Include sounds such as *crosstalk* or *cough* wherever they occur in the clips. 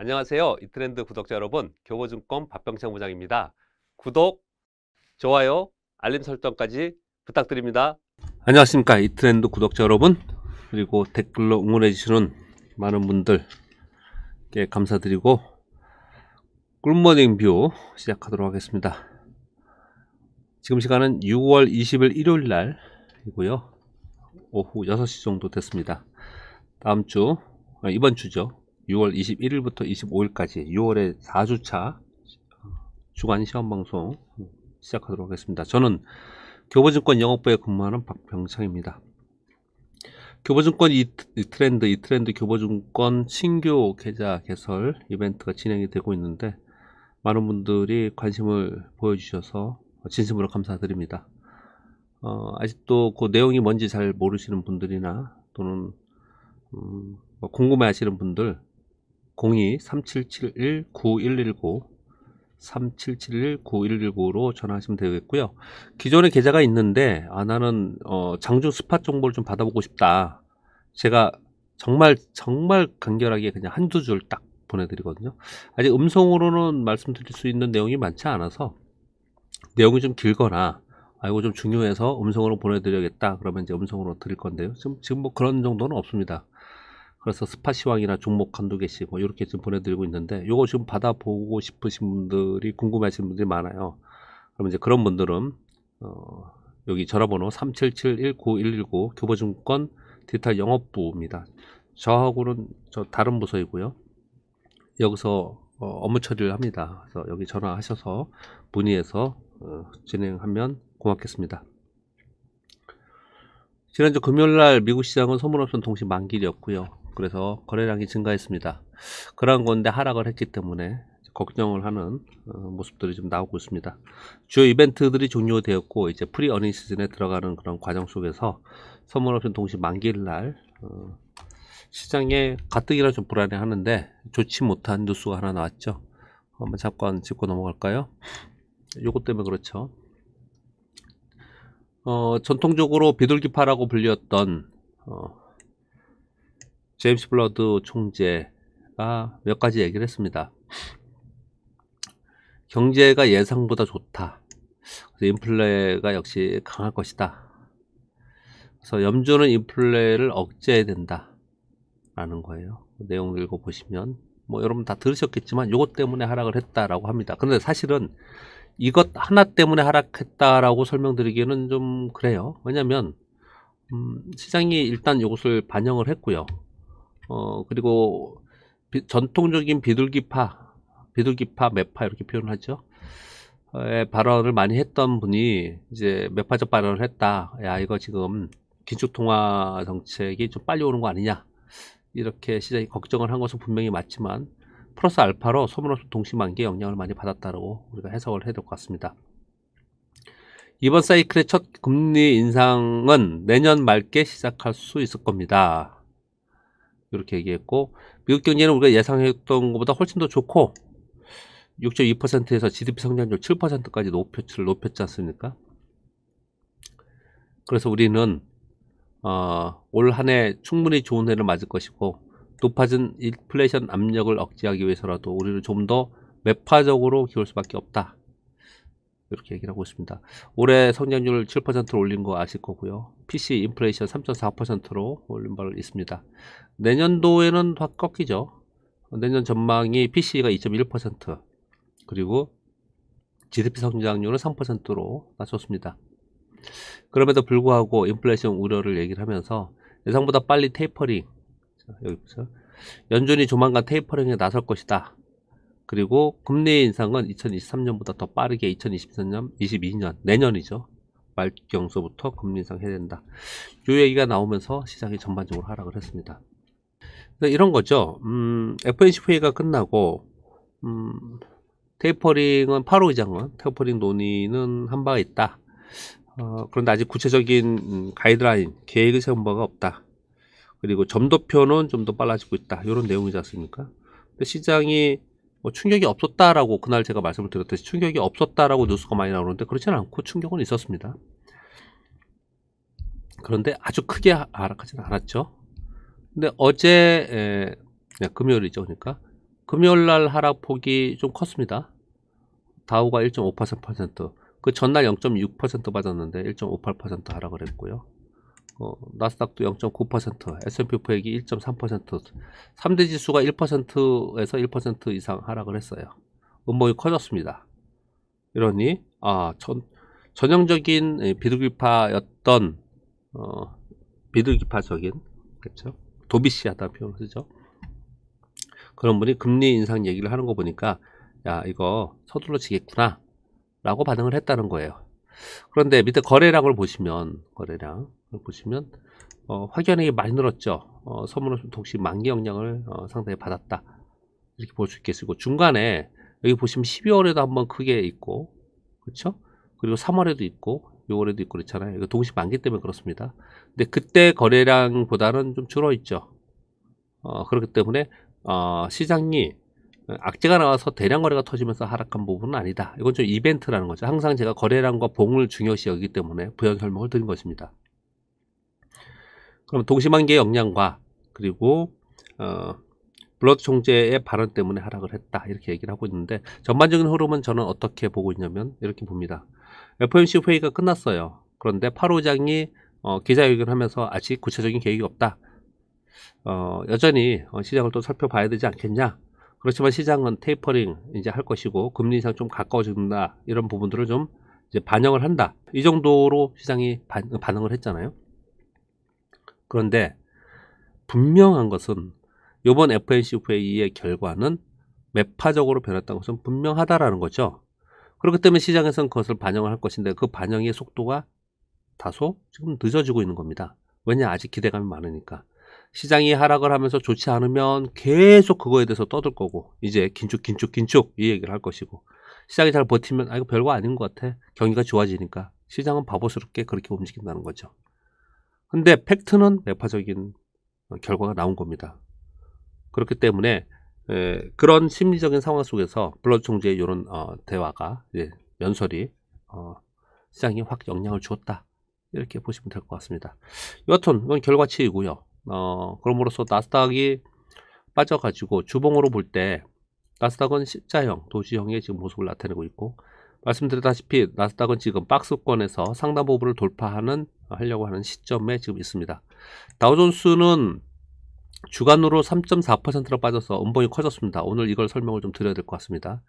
안녕하세요. 이트렌드 구독자 여러분, 교보증권 박병창 부장입니다. 구독, 좋아요, 알림 설정까지 부탁드립니다. 안녕하십니까. 이트렌드 구독자 여러분, 그리고 댓글로 응원해주시는 많은 분들께 감사드리고, 꿀모닝 뷰 시작하도록 하겠습니다. 지금 시간은 6월 20일 일요일 날이고요. 오후 6시 정도 됐습니다. 다음 주, 아, 이번 주죠. 6월 21일부터 25일까지 6월의 4주차 주간 시험방송 시작하도록 하겠습니다. 저는 교보증권 영업부에 근무하는 박병창입니다. 교보증권 이, 이 트렌드, 이 트렌드 교보증권 신규 계좌 개설 이벤트가 진행이 되고 있는데 많은 분들이 관심을 보여주셔서 진심으로 감사드립니다. 어, 아직도 그 내용이 뭔지 잘 모르시는 분들이나 또는 음, 뭐 궁금해하시는 분들 02-3771-9119 3771-9119로 전화하시면 되겠고요. 기존에 계좌가 있는데 아 나는 어, 장중 스팟 정보를 좀 받아보고 싶다. 제가 정말 정말 간결하게 그냥 한두 줄 딱 보내드리거든요. 아직 음성으로는 말씀드릴 수 있는 내용이 많지 않아서 내용이 좀 길거나 아이고좀 중요해서 음성으로 보내드려야겠다 그러면 이제 음성으로 드릴 건데요. 지금 지금 뭐 그런 정도는 없습니다. 그래서 스파시왕이나 종목 한두 개씩 뭐 이렇게 지금 보내드리고 있는데 요거 지금 받아보고 싶으신 분들이 궁금하신 분들이 많아요. 그럼 이제 그런 분들은 어, 여기 전화번호 377-19119 교보증권 디지털 영업부입니다. 저하고는 저 다른 부서이고요. 여기서 어, 업무 처리를 합니다. 그래서 여기 전화하셔서 문의해서 어, 진행하면 고맙겠습니다. 지난주 금요일 날 미국 시장은 소문 없는 동시 만기였고요. 그래서 거래량이 증가했습니다. 그런 건데 하락을 했기 때문에 걱정을 하는 어, 모습들이 좀 나오고 있습니다. 주요 이벤트들이 종료되었고 이제 프리 어닝 시즌에 들어가는 그런 과정 속에서 선물 옵션 동시 만기일 날 어, 시장에 가뜩이나 좀 불안해하는데 좋지 못한 뉴스가 하나 나왔죠. 한번 잠깐 짚고 넘어갈까요? 요것 때문에 그렇죠. 어, 전통적으로 비둘기파라고 불렸던 어, 제임스 블러드 총재가 몇 가지 얘기를 했습니다. 경제가 예상보다 좋다. 인플레가 역시 강할 것이다. 그래서 염주는 인플레를 억제해야 된다. 라는 거예요. 내용 읽어보시면 뭐 여러분 다 들으셨겠지만 이것 때문에 하락을 했다라고 합니다. 근데 사실은 이것 하나 때문에 하락했다라고 설명드리기에는 좀 그래요. 왜냐면 음, 시장이 일단 이것을 반영을 했고요. 어, 그리고 비, 전통적인 비둘기파, 비둘기파, 매파 이렇게 표현하죠. 에, 발언을 많이 했던 분이 이제 매파적 발언을 했다. 야, 이거 지금 긴축통화 정책이 좀 빨리 오는 거 아니냐. 이렇게 시장이 걱정을 한 것은 분명히 맞지만 플러스 알파로 소문없이 동시만기에 영향을 많이 받았다고 우리가 해석을 해야 될 것 같습니다. 이번 사이클의 첫 금리 인상은 내년 말께 시작할 수 있을 겁니다. 이렇게 얘기했고 미국 경제는 우리가 예상했던 것보다 훨씬 더 좋고 6.2%에서 GDP 성장률 7%까지 높였, 높였지 않습니까? 그래서 우리는 어, 올 한해 충분히 좋은 해를 맞을 것이고 높아진 인플레이션 압력을 억제하기 위해서라도 우리는 좀 더 매파적으로 키울 수밖에 없다. 이렇게 얘기를 하고 있습니다. 올해 성장률 7%로 올린 거 아실 거고요. PC 인플레이션 3.4%로 올린 바 있습니다. 내년도에는 확 꺾이죠. 내년 전망이 PC가 2.1% 그리고 GDP 성장률은 3%로 낮췄습니다. 그럼에도 불구하고 인플레이션 우려를 얘기를 하면서 예상보다 빨리 테이퍼링 여기 보세요. 연준이 조만간 테이퍼링에 나설 것이다. 그리고 금리 인상은 2023년보다 더 빠르게 2023년, 22년, 내년이죠. 말경서부터 금리 인상해야 된다. 요 얘기가 나오면서 시장이 전반적으로 하락을 했습니다. 이런 거죠. 음, FNC 회의가 끝나고, 음, 테이퍼링은 8호 의장은 테이퍼링 논의는 한 바가 있다. 어, 그런데 아직 구체적인 음, 가이드라인, 계획을 세운 바가 없다. 그리고 점도표는 좀 더 빨라지고 있다. 이런 내용이지 않습니까? 시장이 뭐 충격이 없었다라고 그날 제가 말씀을 드렸듯이 충격이 없었다라고 뉴스가 많이 나오는데 그렇지는 않고 충격은 있었습니다. 그런데 아주 크게 하락하지는 않았죠. 근데 어제 에, 네, 금요일이죠, 그러니까 금요일 날 하락폭이 좀 컸습니다. 다우가 1.58%, 그 전날 0.6% 빠졌는데 1.58% 하락을 했고요. 어, 나스닥도 0.9%, S&P 500이 1.3%, 3대 지수가 1%에서 1% 이상 하락을 했어요. 음봉이 커졌습니다. 이러니 아, 전, 전형적인 예, 비둘기파였던 어, 비둘기파적인 그렇죠? 도비시하다 표현을 쓰죠. 그런 분이 금리 인상 얘기를 하는 거 보니까 야 이거 서둘러지겠구나 라고 반응을 했다는 거예요. 그런데 밑에 거래량을 보시면 거래량 보시면 어, 확연하게 많이 늘었죠. 어, 선물은 독시 만기 역량을 어, 상당히 받았다. 이렇게 볼 수 있겠고 중간에 여기 보시면 12월에도 한번 크게 있고 그렇죠? 그리고 3월에도 있고 6월에도 있고 그렇잖아요. 이거 동시 만기 때문에 그렇습니다. 근데 그때 거래량보다는 좀 줄어 있죠. 어, 그렇기 때문에 어, 시장이 악재가 나와서 대량 거래가 터지면서 하락한 부분은 아니다. 이건 좀 이벤트라는 거죠. 항상 제가 거래량과 봉을 중요시 여기기 때문에 부연 설명을 드린 것입니다. 그럼 동시만개 역량과 그리고 어, 블러드 총재의 발언 때문에 하락을 했다 이렇게 얘기를 하고 있는데 전반적인 흐름은 저는 어떻게 보고 있냐면 이렇게 봅니다. FOMC 회의가 끝났어요. 그런데 8호장이 어, 기자회견을 하면서 아직 구체적인 계획이 없다. 어, 여전히 어, 시장을 또 살펴봐야 되지 않겠냐. 그렇지만 시장은 테이퍼링 이제 할 것이고 금리 인상 좀 가까워진다 이런 부분들을 좀 반영을 한다. 이 정도로 시장이 반, 응을 했잖아요. 그런데 분명한 것은 이번 FNC 회의의 결과는 매파적으로 변했다는 것은 분명하다라는 거죠. 그렇기 때문에 시장에서는 그것을 반영을 할 것인데 그 반영의 속도가 다소 지금 늦어지고 있는 겁니다. 왜냐 아직 기대감이 많으니까. 시장이 하락을 하면서 좋지 않으면 계속 그거에 대해서 떠들 거고 이제 긴축 긴축 긴축 이 얘기를 할 것이고 시장이 잘 버티면 아 이거 별거 아닌 것 같아 경기가 좋아지니까 시장은 바보스럽게 그렇게 움직인다는 거죠. 근데 팩트는 매파적인 결과가 나온 겁니다. 그렇기 때문에 에, 그런 심리적인 상황 속에서 블러드 총재의 이런 어, 대화가 예, 연설이 어, 시장에 확 영향을 주었다 이렇게 보시면 될 것 같습니다. 여하튼 이건 결과치이고요. 어, 그럼으로써 나스닥이 빠져가지고 주봉으로 볼 때 나스닥은 십자형 도시형의 지금 모습을 나타내고 있고 말씀드렸다시피 나스닥은 지금 박스권에서 상단 부분을 돌파하는 하려고 하는 시점에 지금 있습니다. 다우존스는 주간으로 3.4%로 빠져서 음봉이 커졌습니다. 오늘 이걸 설명을 좀 드려야 될 것 같습니다.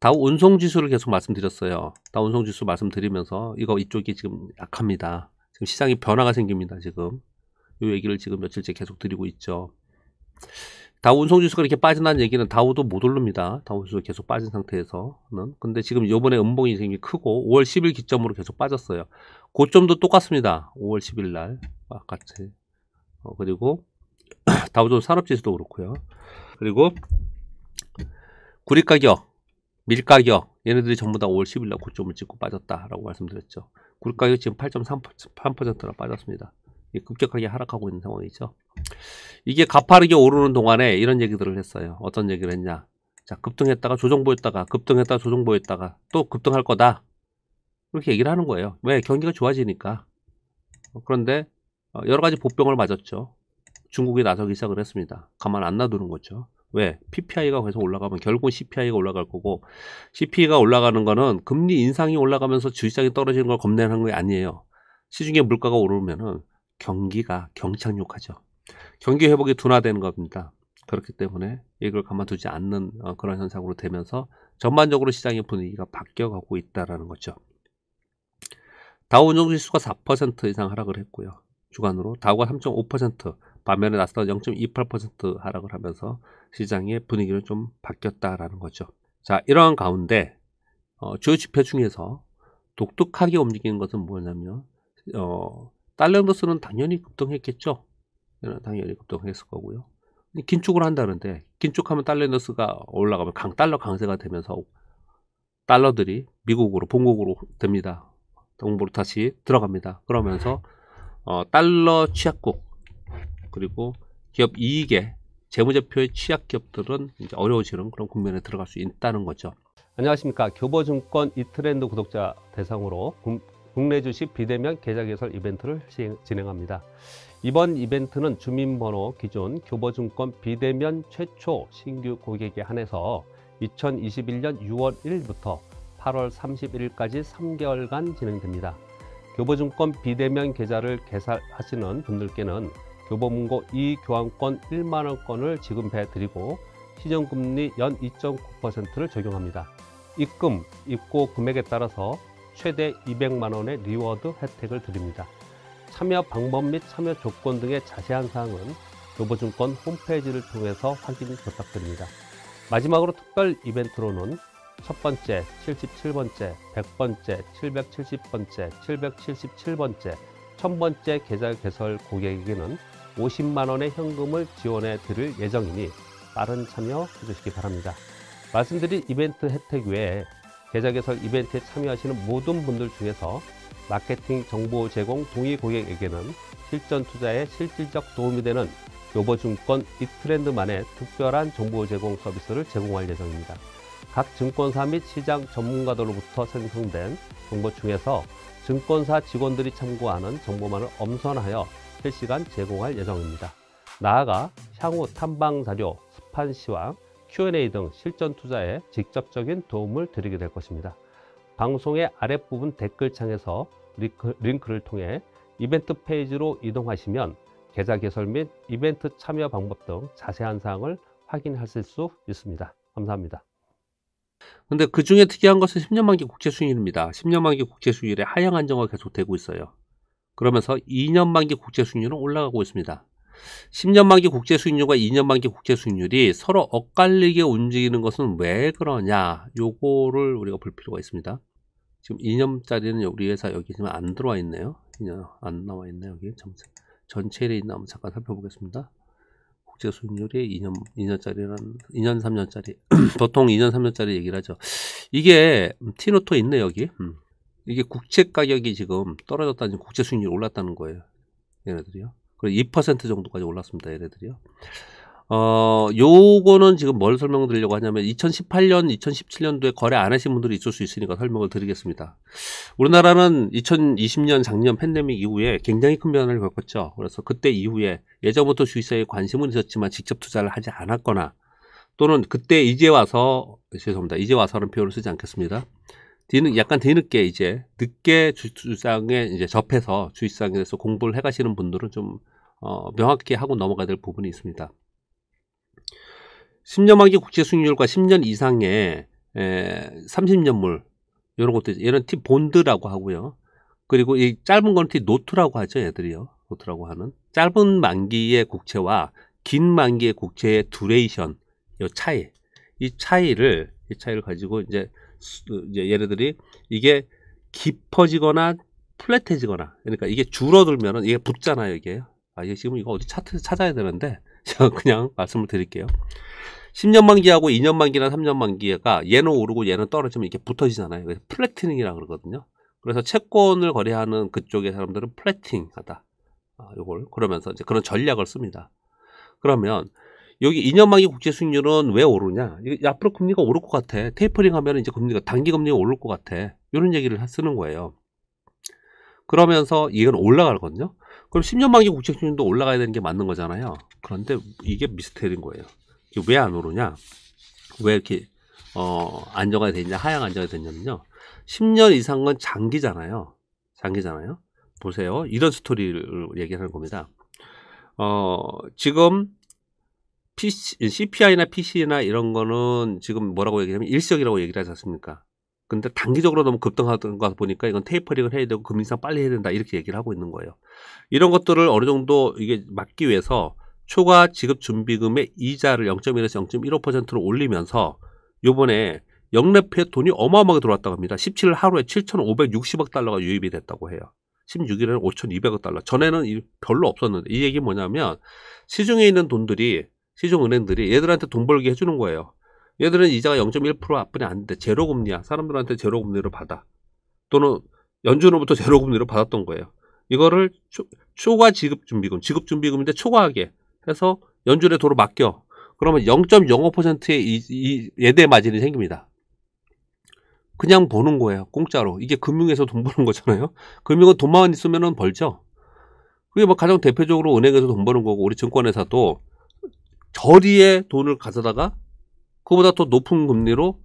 다우 운송 지수를 계속 말씀드렸어요. 다우 운송 지수 말씀드리면서 이거 이쪽이 지금 약합니다. 지금 시장이 변화가 생깁니다. 지금 이 얘기를 지금 며칠째 계속 드리고 있죠. 다 운송지수가 이렇게 빠진다는 얘기는 다우도 못올릅니다다운 지수 계속 빠진 상태에서는. 근데 지금 요번에 음봉이 생장 크고 5월 10일 기점으로 계속 빠졌어요. 고점도 똑같습니다. 5월 10일 날. 똑같이. 어, 그리고 *clears throat* 다우존 산업지수도 그렇고요. 그리고 구리 가격, 밀 가격 얘네들이 전부 다 5월 10일 날 고점을 찍고 빠졌다라고 말씀드렸죠. 구리 가격 지금 8.3%나 빠졌습니다. 예, 급격하게 하락하고 있는 상황이죠. 이게 가파르게 오르는 동안에 이런 얘기들을 했어요. 어떤 얘기를 했냐. 자, 급등했다가 조정 보였다가 급등했다가 조정 보였다가 또 급등할 거다. 이렇게 얘기를 하는 거예요. 왜? 경기가 좋아지니까. 어, 그런데 어, 여러 가지 보병을 맞았죠. 중국이 나서기 시작을 했습니다. 가만 안 놔두는 거죠. 왜? PPI가 계속 올라가면 결국 CPI가 올라갈 거고 CPI가 올라가는 거는 금리 인상이 올라가면서 주식장이 떨어지는 걸 겁내는 게 아니에요. 시중에 물가가 오르면은 경기가 경착륙하죠. 경기 회복이 둔화되는 겁니다. 그렇기 때문에 이걸 가만두지 않는 어, 그런 현상으로 되면서 전반적으로 시장의 분위기가 바뀌어가고 있다라는 거죠. 다우종 지수가 4% 이상 하락을 했고요. 주간으로 다우가 3.5%, 반면에 나스닥 0.28% 하락을 하면서 시장의 분위기를좀 바뀌었다라는 거죠. 자, 이러한 가운데 어, 주요 지표 중에서 독특하게 움직이는 것은 뭐냐면 어, 달러더스는 인 당연히 급등했겠죠. 예, 당연히 급등했을 거고요. 긴축을 한다는데 긴축하면 달러더스가 인 올라가면 강달러 강세가 되면서 달러들이 미국으로 본국으로 됩니다. 동부로 다시 들어갑니다. 그러면서 네. 어, 달러 취약국 그리고 기업 이익에 재무제표의 취약 기업들은 이제 어려워지는 그런 국면에 들어갈 수 있다는 거죠. 안녕하십니까 교보증권 이트렌드 구독자 대상으로 국내 주식 비대면 계좌 개설 이벤트를 시행, 진행합니다. 이번 이벤트는 주민번호 기준 교보증권 비대면 최초 신규 고객에 한해서 2021년 6월 1일부터 8월 31일까지 3개월간 진행됩니다. 교보증권 비대면 계좌를 개설하시는 분들께는 교보문고 이교환권 1만원권을 지급해드리고 시정금리 연 2.9%를 적용합니다. 입금, 입고 금액에 따라서 최대 200만 원의 리워드 혜택을 드립니다. 참여 방법 및 참여 조건 등의 자세한 사항은 로보증권 홈페이지를 통해서 확인 부탁드립니다. 마지막으로 특별 이벤트로는 첫 번째, 77번째, 100번째, 770번째, 777번째, 1000번째 계좌 개설 고객에게는 50만원의 현금을 지원해 드릴 예정이니 빠른 참여해 주시기 바랍니다. 말씀드린 이벤트 혜택 외에 계좌 개설 이벤트에 참여하시는 모든 분들 중에서 마케팅 정보 제공 동의 고객에게는 실전 투자에 실질적 도움이 되는 요버증권 이트렌드만의 특별한 정보 제공 서비스를 제공할 예정입니다. 각 증권사 및 시장 전문가들로부터 생성된 정보 중에서 증권사 직원들이 참고하는 정보만을 엄선하여 실시간 제공할 예정입니다. 나아가 향후 탐방 자료, 스판 시황, Q&A 등 실전 투자에 직접적인 도움을 드리게 될 것입니다. 방송의 아랫부분 댓글창에서 링크를 통해 이벤트 페이지로 이동하시면 계좌 개설 및 이벤트 참여 방법 등 자세한 사항을 확인하실 수 있습니다. 감사합니다. 근데 그 중에 특이한 것은 10년 만기 국채 수익률입니다. 10년 만기 국채 수익률의 하향 안정화 계속되고 있어요. 그러면서 2년 만기 국채 수익률은 올라가고 있습니다. 10년 만기 국제 수익률과 2년 만기 국제 수익률이 서로 엇갈리게 움직이는 것은 왜 그러냐? 요거를 우리가 볼 필요가 있습니다. 지금 2년짜리는 우리 회사 여기 지금 안 들어와 있네요. 2년 안 나와 있네 요 여기 전체에 있나 한번 잠깐 살펴보겠습니다. 국제 수익률이 2년 2년짜리는 2년 3년짜리 보통 2년 3년짜리 얘기를 하죠. 이게 티노토 있네 여기. 음. 이게 국채 가격이 지금 떨어졌다는 국제 수익률이 올랐다는 거예요. 얘네들이요. 그리고 2% 정도까지 올랐습니다. 얘네들이요. 어, 요거는 지금 뭘 설명드리려고 하냐면 2018년, 2017년도에 거래 안 하신 분들이 있을 수 있으니까 설명을 드리겠습니다. 우리나라는 2020년 작년 팬데믹 이후에 굉장히 큰 변화를 겪었죠. 그래서 그때 이후에 예전부터 주식사에 관심은 있었지만 직접 투자를 하지 않았거나 또는 그때 이제 와서 죄송합니다. 이제 와서는 표현을 쓰지 않겠습니다. 뒤는 약간 뒤늦게 이제 늦게 주주상에 이제 접해서 주식시장에 서 공부를 해가시는 분들은 좀 어, 명확히 하고 넘어가야 될 부분이 있습니다. 10년 만기 국제 수익률과 10년 이상의 에, 30년물 이런 것도 얘는 티 본드라고 하고요. 그리고 이 짧은 건티 노트라고 하죠, 애들이요. 노트라고 하는 짧은 만기의 국채와 긴 만기의 국채의 듀레이션 이 차이 이 차이를 이 차이를 가지고 이제 이제 얘네들이 이게 깊어지거나 플랫해지거나 그러니까 이게 줄어들면은 이게 붙잖아요 이게 아 이게 지금 이거 어디 차트에서 찾아야 되는데 *laughs* 제가 그냥 말씀을 드릴게요 10년 만기하고 2년 만기나 3년 만기가 얘는 오르고 얘는 떨어지면 이렇게 붙어지잖아요 그래서 플래티닝이라고 그러거든요 그래서 채권을 거래하는 그쪽의 사람들은 플래팅하다 아, 요걸 그러면서 이제 그런 전략을 씁니다 그러면 여기 2년 만기 국제 수익률은 왜 오르냐? 앞으로 금리가 오를 것 같아. 테이퍼링 하면 이제 금리가 단기 금리가 오를 것 같아. 이런 얘기를 쓰는 거예요. 그러면서 이건 올라가거든요. 그럼 10년 만기 국제 수익률도 올라가야 되는 게 맞는 거잖아요. 그런데 이게 미스테리인 거예요. 이게 왜 안 오르냐? 왜 이렇게 어, 안정화 되냐? 하향 안정화 되냐면요. 10년 이상은 장기잖아요. 장기잖아요. 보세요. 이런 스토리를 얘기하는 겁니다. 어, 지금 PC, CPI나 PC나 이런 거는 지금 뭐라고 얘기하면 냐 일시적이라고 얘기를 하지 않습니까? 근데 단기적으로 너무 급등하던 것 보니까 이건 테이퍼링을 해야 되고 금리 인상 빨리 해야 된다 이렇게 얘기를 하고 있는 거예요. 이런 것들을 어느 정도 이게 막기 위해서 초과 지급 준비금의 이자를 0.1에서 0.15%로 올리면서 요번에 영내프에 돈이 어마어마하게 들어왔다고 합니다. 17일 하루에 7,560억 달러가 유입이 됐다고 해요. 16일에는 5,200억 달러. 전에는 별로 없었는데 이 얘기 뭐냐면 시중에 있는 돈들이 시중은행들이 얘들한테 돈 벌게 해주는 거예요. 얘들은 이자가 0.1%앞분이 안 돼. 제로 금리야. 사람들한테 제로 금리로 받아. 또는 연준으로부터 제로 금리로 받았던 거예요. 이거를 초, 과 지급 준비금, 지급 준비금인데 초과하게 해서 연준의 도로 맡겨. 그러면 0.05%의 이, 이 예대 마진이 생깁니다. 그냥 버는 거예요. 공짜로. 이게 금융에서 돈 버는 거잖아요. 금융은 돈만 있으면 벌죠. 그게 뭐 가장 대표적으로 은행에서 돈 버는 거고 우리 증권회사도 저리에 돈을 가져다가 그보다 더 높은 금리로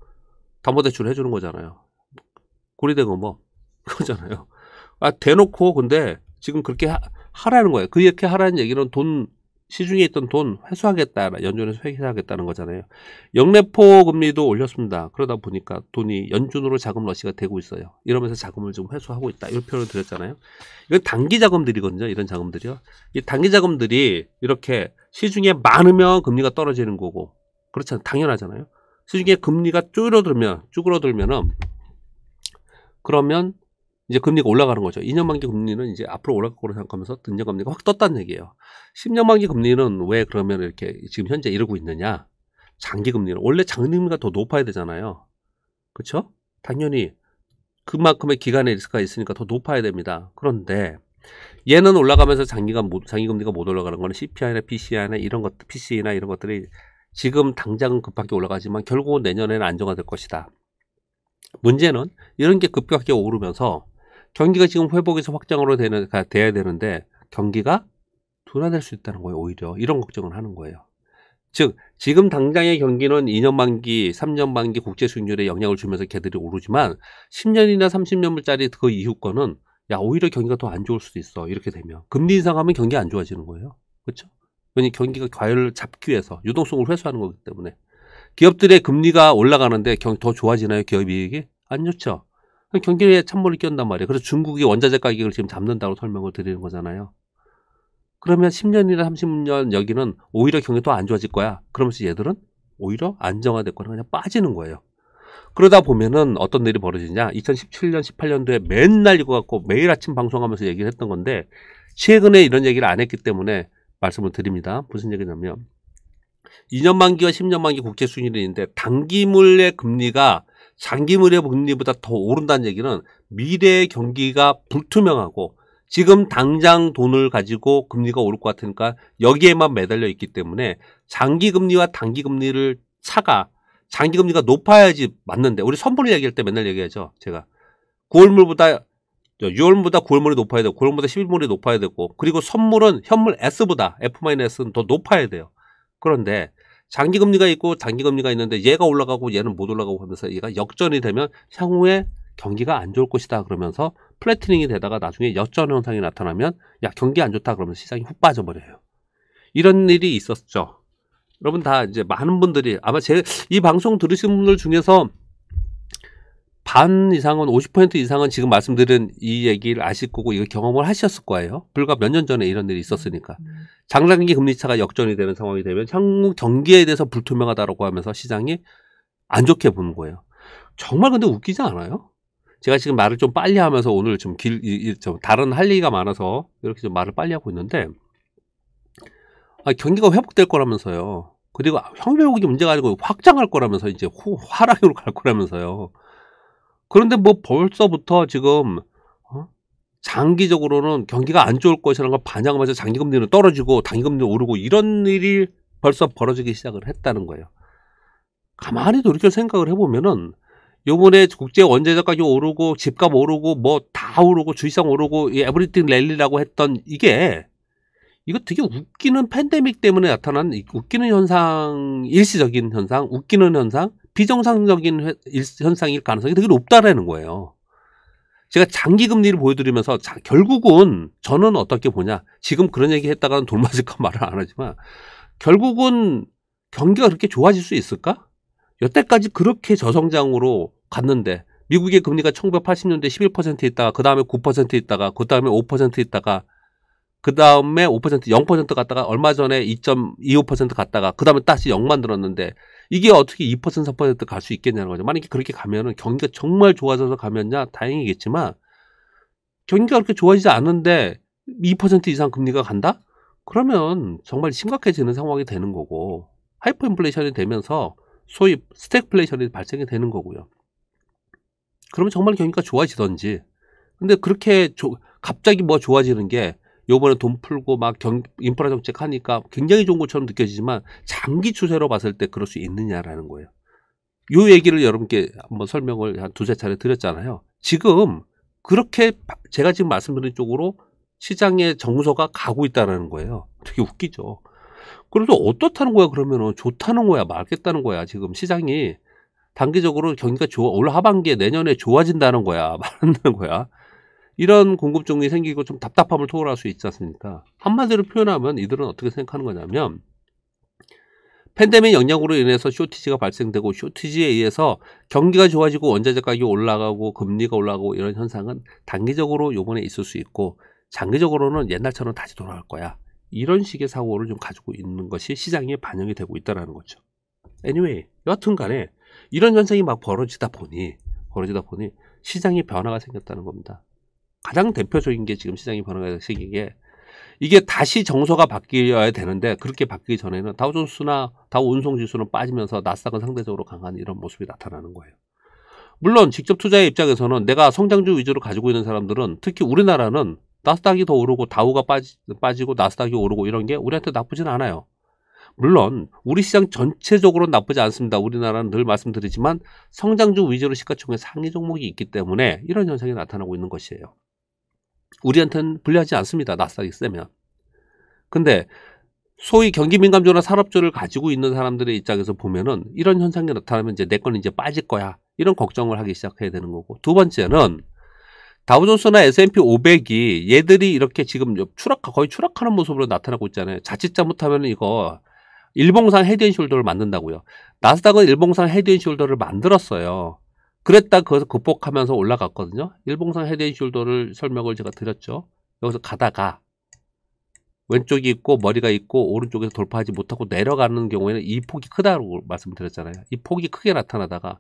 담보대출을 해주는 거잖아요. 고리대 금뭐 *laughs* 그거잖아요. 아 대놓고 근데 지금 그렇게 하, 라는 거예요. 그렇게 하라는 얘기는 돈 시중에 있던 돈 회수하겠다, 연준에서 회수하겠다는 거잖아요. 역내포 금리도 올렸습니다. 그러다 보니까 돈이 연준으로 자금 러시가 되고 있어요. 이러면서 자금을 좀 회수하고 있다. 이런 표현을 드렸잖아요. 이건 단기 자금들이거든요. 이런 자금들이요. 이 단기 자금들이 이렇게 시중에 많으면 금리가 떨어지는 거고, 그렇잖아요. 당연하잖아요. 시중에 금리가 줄어들면, 쭈그러들면은, 그러면 이제 금리가 올라가는 거죠. 2년 만기 금리는 이제 앞으로 올라갈 거로 생각하면서 등장 금리가 확 떴다는 얘기예요. 10년 만기 금리는 왜 그러면 이렇게 지금 현재 이러고 있느냐? 장기 금리는 원래 장기 금리가 더 높아야 되잖아요. 그렇죠? 당연히 그만큼의 기간의 리스크가 있으니까 더 높아야 됩니다. 그런데 얘는 올라가면서 장기가 장기 금리가 못 올라가는 거는 CPI나 PCI나 이런 것 PC나 이런 것들이 지금 당장은 급하게 올라가지만 결국은 내년에는 안정화될 것이다. 문제는 이런 게 급격하게 오르면서 경기가 지금 회복해서 확장으로 되는, 돼야 되는데 경기가 둔화될 수 있다는 거예요, 오히려. 이런 걱정을 하는 거예요. 즉, 지금 당장의 경기는 2년 만기, 3년 만기 국제 수익률에 영향을 주면서 걔들이 오르지만 10년이나 30년물짜리 그 이후 거는 야, 오히려 경기가 더 안 좋을 수도 있어. 이렇게 되면. 금리 인상하면 경기 안 좋아지는 거예요. 그렇죠? 왜냐 경기가 과열을 잡기 위해서 유동성을 회수하는 거기 때문에 기업들의 금리가 올라가는데 경, 더 좋아지나요? 기업 이익이? 안 좋죠. 경기에 찬물을 끼얹단 말이에요. 그래서 중국이 원자재 가격을 지금 잡는다고 설명을 드리는 거잖아요. 그러면 10년이나 30년 여기는 오히려 경기 더안 좋아질 거야. 그러면서 얘들은 오히려 안정화될거나 그냥 빠지는 거예요. 그러다 보면은 어떤 일이 벌어지냐. 2017년, 18년도에 맨날 이거 갖고 매일 아침 방송하면서 얘기를 했던 건데 최근에 이런 얘기를 안 했기 때문에 말씀을 드립니다. 무슨 얘기냐면 2년 만기와 10년 만기 국제 위는있는데 단기물의 금리가 장기물의 금리보다 더 오른다는 얘기는 미래의 경기가 불투명하고 지금 당장 돈을 가지고 금리가 오를 것 같으니까 여기에만 매달려 있기 때문에 장기 금리와 단기 금리를 차가 장기 금리가 높아야지 맞는데 우리 선물 얘기할 때 맨날 얘기하죠. 제가 9월물보다 6월보다 9월물이 높아야 되고 9월보다 11월물이 높아야 되고 그리고 선물은 현물 S보다 F-S는 더 높아야 돼요. 그런데 장기 금리가 있고 단기 금리가 있는데 얘가 올라가고 얘는 못 올라가고 하면서 얘가 역전이 되면 향후에 경기가 안 좋을 것이다 그러면서 플래티닝이 되다가 나중에 역전 현상이 나타나면 야 경기 안 좋다 그러면 시장이 훅 빠져버려요. 이런 일이 있었죠. 여러분 다 이제 많은 분들이 아마 제 이 방송 들으신 분들 중에서 반 이상은 50% 이상은 지금 말씀드린 이 얘기를 아실 거고 이거 경험을 하셨을 거예요. 불과 몇 년 전에 이런 일이 있었으니까. 음, 음. 장단기 금리차가 역전이 되는 상황이 되면 한국 경기에 대해서 불투명하다라고 하면서 시장이 안 좋게 보는 거예요. 정말 근데 웃기지 않아요? 제가 지금 말을 좀 빨리 하면서 오늘 좀 길, 좀 다른 할 얘기가 많아서 이렇게 좀 말을 빨리 하고 있는데, 아, 경기가 회복될 거라면서요. 그리고 형배국이 문제가 아니고 확장할 거라면서 이제 호, 화랑으로 갈 거라면서요. 그런데 뭐 벌써부터 지금 어? 장기적으로는 경기가 안 좋을 것이라는 걸 반영하면서 장기금리는 떨어지고 단기금리 는 오르고 이런 일이 벌써 벌어지기 시작을 했다는 거예요. 가만히 돌이켜 생각을 해보면은 요번에 국제 원재 자까지 오르고 집값 오르고 뭐 다 오르고 주식상 오르고 에브리띵 랠리라고 했던 이게 이거 되게 웃기는 팬데믹 때문에 나타난 웃기는 현상, 일시적인 현상, 웃기는 현상, 비정상적인 현상일 가능성이 되게 높다라는 거예요. 제가 장기 금리를 보여드리면서 자, 결국은 저는 어떻게 보냐. 지금 그런 얘기 했다가는 돌 맞을까 말을 안 하지만 결국은 경기가 그렇게 좋아질 수 있을까? 여태까지 그렇게 저성장으로 갔는데 미국의 금리가 1980년대 11% 있다가 그 다음에 9% 있다가 그 다음에 5% 있다가 그 다음에 5% 0% 갔다가 얼마 전에 2.25% 갔다가 그 다음에 다시 0만 들었는데 이게 어떻게 2% 3%갈 수 있겠냐는 거죠. 만약에 그렇게 가면은 경기가 정말 좋아져서 가면야 다행이겠지만 경기가 그렇게 좋아지지 않은데 2% 이상 금리가 간다? 그러면 정말 심각해지는 상황이 되는 거고 하이퍼인플레이션이 되면서 소위 스택플레이션이 발생이 되는 거고요. 그러면 정말 경기가 좋아지던지 근데 그렇게 조, 갑자기 뭐 좋아지는 게 요번에 돈 풀고 막 경, 인프라 정책 하니까 굉장히 좋은 것처럼 느껴지지만 장기 추세로 봤을 때 그럴 수 있느냐라는 거예요. 요 얘기를 여러분께 한번 설명을 한 두세 차례 드렸잖아요. 지금 그렇게 제가 지금 말씀드린 쪽으로 시장의 정서가 가고 있다는 거예요. 되게 웃기죠. 그래도 어떻다는 거야 그러면은 좋다는 거야 맑겠다는 거야 지금 시장이 단기적으로 경기가 좋아 올 하반기에 내년에 좋아진다는 거야 *laughs* 말한다는 거야 이런 공급종이 생기고 좀 답답함을 토로할 수 있지 않습니까? 한마디로 표현하면 이들은 어떻게 생각하는 거냐면 팬데믹 영향으로 인해서 쇼티지가 발생되고 쇼티지에 의해서 경기가 좋아지고 원자재 가격이 올라가고 금리가 올라가고 이런 현상은 단기적으로 요번에 있을 수 있고 장기적으로는 옛날처럼 다시 돌아갈 거야. 이런 식의 사고를 좀 가지고 있는 것이 시장에 반영이 되고 있다라는 거죠. anyway, 여하튼 간에 이런 현상이 막 벌어지다 보니 벌어지다 보니 시장이 변화가 생겼다는 겁니다. 가장 대표적인 게 지금 시장이 변화가 시기에 이게 다시 정서가 바뀌어야 되는데 그렇게 바뀌기 전에는 다우존스나 다 운송 지수는 빠지면서 나스닥은 상대적으로 강한 이런 모습이 나타나는 거예요. 물론 직접 투자의 입장에서는 내가 성장주 위주로 가지고 있는 사람들은 특히 우리나라는 나스닥이 더 오르고 다우가 빠지, 빠지고 나스닥이 오르고 이런 게 우리한테 나쁘진 않아요. 물론 우리 시장 전체적으로 나쁘지 않습니다. 우리나라는 늘 말씀드리지만 성장주 위주로 시가총액 상위 종목이 있기 때문에 이런 현상이 나타나고 있는 것이에요. 우리한테는 불리하지 않습니다. 나스닥이 세면. 근데 소위 경기 민감조나 산업조를 가지고 있는 사람들의 입장에서 보면은 이런 현상이 나타나면 이제 내 거는 이제 빠질 거야. 이런 걱정을 하기 시작해야 되는 거고. 두 번째는 다우존스나 S&P 500이 얘들이 이렇게 지금 추락 거의 추락하는 모습으로 나타나고 있잖아요. 자칫 잘못하면 이거 일봉상 헤드앤숄더를 만든다고요. 나스닥은 일봉상 헤드앤숄더를 만들었어요. 그랬다 거기서 극복하면서 올라갔거든요. 일봉상 헤드앤숄더를 설명을 제가 드렸죠. 여기서 가다가 왼쪽이 있고 머리가 있고 오른쪽에서 돌파하지 못하고 내려가는 경우에는 이 폭이 크다고 말씀드렸잖아요. 이 폭이 크게 나타나다가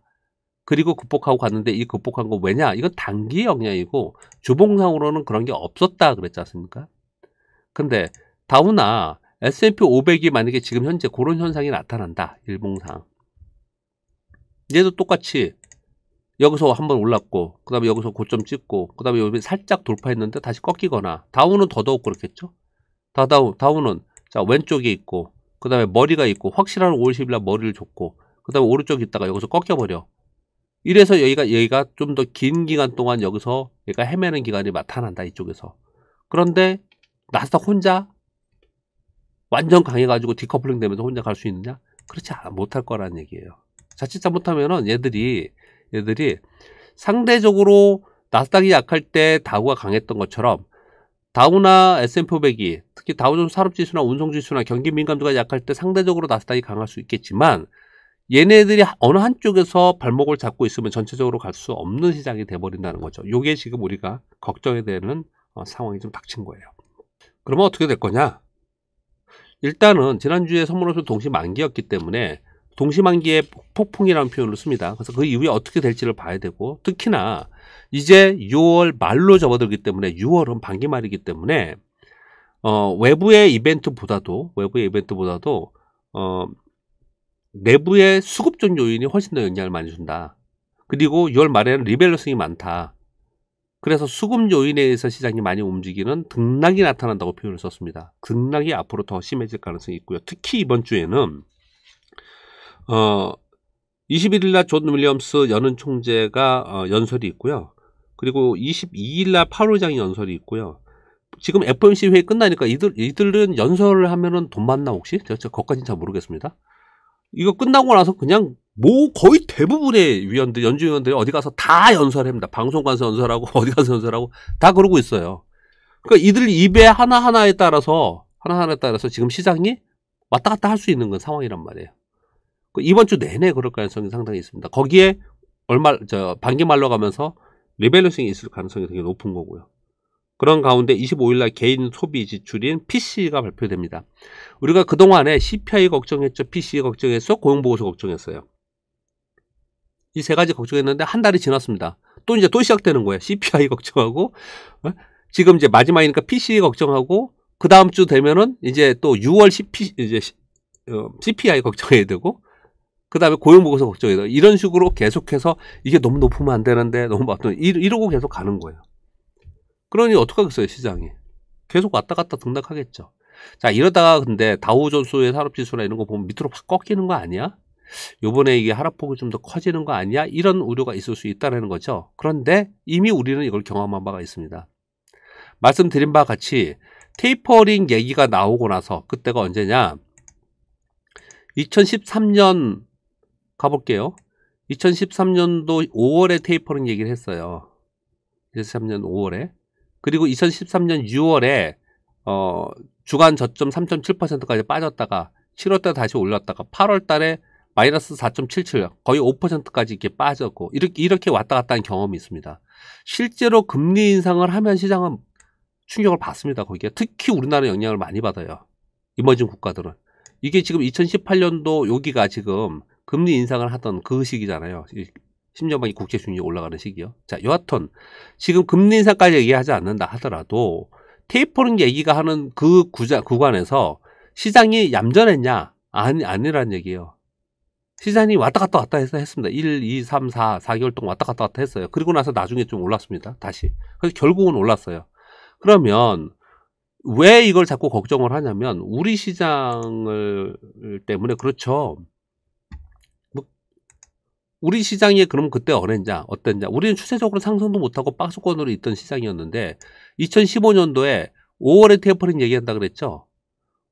그리고 극복하고 갔는데 이 극복한 거 왜냐? 이건 단기 영향이고 주봉상으로는 그런 게 없었다 그랬지 않습니까? 근데 다우나 S&P 500이 만약에 지금 현재 그런 현상이 나타난다. 일봉상. 얘도 똑같이 여기서 한번 올랐고 그 다음에 여기서 고점 찍고 그 다음에 여기 살짝 돌파했는데 다시 꺾이거나 다운은 더더욱 그렇겠죠 다다운 다운은 자 왼쪽에 있고 그 다음에 머리가 있고 확실한 5월 10일 날 머리를 줬고 그 다음에 오른쪽에 있다가 여기서 꺾여버려 이래서 여기가 여기가 좀 더 긴 기간 동안 여기서 얘가 헤매는 기간이 나타난다 이쪽에서 그런데 나스닥 혼자 완전 강해가지고 디커플링 되면서 혼자 갈 수 있느냐 그렇지 못할 거라는 얘기예요 자칫 잘못하면은 얘들이 얘들이 상대적으로 나스닥이 약할 때 다우가 강했던 것처럼 다우나 S&P 500이 특히 다우존 산업지수나 운송지수나 경기 민감도가 약할 때 상대적으로 나스닥이 강할 수 있겠지만 얘네들이 어느 한쪽에서 발목을 잡고 있으면 전체적으로 갈 수 없는 시장이 돼버린다는 거죠. 요게 지금 우리가 걱정이 되는 어, 상황이 좀 닥친 거예요. 그러면 어떻게 될 거냐? 일단은 지난주에 선물옵션 동시 만기였기 때문에 동시만기의 폭풍이라는 표현을 씁니다. 그래서 그 이후에 어떻게 될지를 봐야 되고 특히나 이제 6월 말로 접어들기 때문에 6월은 반기 말이기 때문에 어, 외부의 이벤트보다도 외부의 이벤트보다도 어, 내부의 수급적 요인이 훨씬 더 영향을 많이 준다. 그리고 6월 말에는 리밸런싱이 많다. 그래서 수급 요인에 의해서 시장이 많이 움직이는 등락이 나타난다고 표현을 썼습니다. 등락이 앞으로 더 심해질 가능성이 있고요. 특히 이번 주에는 어, 21일 날 존 윌리엄스 연은 총재가 어, 연설이 있고요. 그리고 22일 날 파월장이 연설이 있고요. 지금 FOMC 회의 끝나니까 이들 이들은 연설을 하면은 돈 받나 혹시? 제가 거것까지는잘 모르겠습니다. 이거 끝나고 나서 그냥 뭐 거의 대부분의 위원들 연주위원들이 어디 가서 다 연설합니다. 방송 관서 연설하고 *laughs* 어디 가서 연설하고 다 그러고 있어요. 그러니까 이들 입에 하나 하나에 따라서 하나 하나에 따라서 지금 시장이 왔다 갔다 할 수 있는 건 상황이란 말이에요. 그 이번 주 내내 그럴 가능성이 상당히 있습니다. 거기에 얼마 저 반기 말러 가면서 리밸류싱이 있을 가능성이 되게 높은 거고요. 그런 가운데 25일 날 개인 소비 지출인 PC가 발표됩니다. 우리가 그동안에 CPI 걱정했죠. p c 걱정했어. 고용 보고서 걱정했어요. 이 세 가지 걱정했는데 한 달이 지났습니다. 또 이제 또 시작되는 거예요. CPI *laughs* 걱정하고 어? 지금 이제 마지막이니까 p c 걱정하고 그 다음 주 되면은 이제 또 6월 CP 이제 어, CPI 걱정해야 되고 그 다음에 고용보고서 걱정이다. 이런 식으로 계속해서 이게 너무 높으면 안 되는데 너무 맞던 이러고 계속 가는 거예요. 그러니 어떡하겠어요 시장이 계속 왔다 갔다 등락하겠죠. 자 이러다가 근데 다우존스의 산업지수나 이런 거 보면 밑으로 확 꺾이는 거 아니야? 요번에 이게 하락폭이 좀 더 커지는 거 아니야? 이런 우려가 있을 수 있다는 거죠. 그런데 이미 우리는 이걸 경험한 바가 있습니다. 말씀드린 바와 같이 테이퍼링 얘기가 나오고 나서 그때가 언제냐? 2013년 가볼게요. 2013년도 5월에 테이퍼링 얘기를 했어요. 2013년 5월에. 그리고 2013년 6월에 어, 주간 저점 3.7%까지 빠졌다가 7월 달에 다시 올랐다가 8월 달에 마이너스 4.77 거의 5%까지 이렇게 빠졌고 이렇게 이렇게 왔다 갔다 한 경험이 있습니다. 실제로 금리 인상을 하면 시장은 충격을 받습니다. 거기에 특히 우리나라 영향을 많이 받아요. 이머징 국가들은 이게 지금 2018년도 여기가 지금 금리 인상을 하던 그 시기잖아요. 심지어만 국제 수익이 올라가는 시기요. 자, 여하튼 지금 금리 인상까지 얘기하지 않는다 하더라도 테이퍼링 얘기가 하는 그 구자 구간에서 시장이 얌전했냐? 아니 아니란 얘기예요. 시장이 왔다 갔다 왔다 해서 했습니다. 1, 2, 3, 4, 4개월 동안 왔다 갔다 왔다 했어요. 그리고 나서 나중에 좀 올랐습니다. 다시. 그래서 결국은 올랐어요. 그러면 왜 이걸 자꾸 걱정을 하냐면 우리 시장을 때문에 그렇죠. 우리 시장이 그럼 그때 어땠냐, 어땠냐. 우리는 추세적으로 상승도 못하고 박스권으로 있던 시장이었는데 2015년도에 5월에 테이퍼링 얘기한다 그랬죠.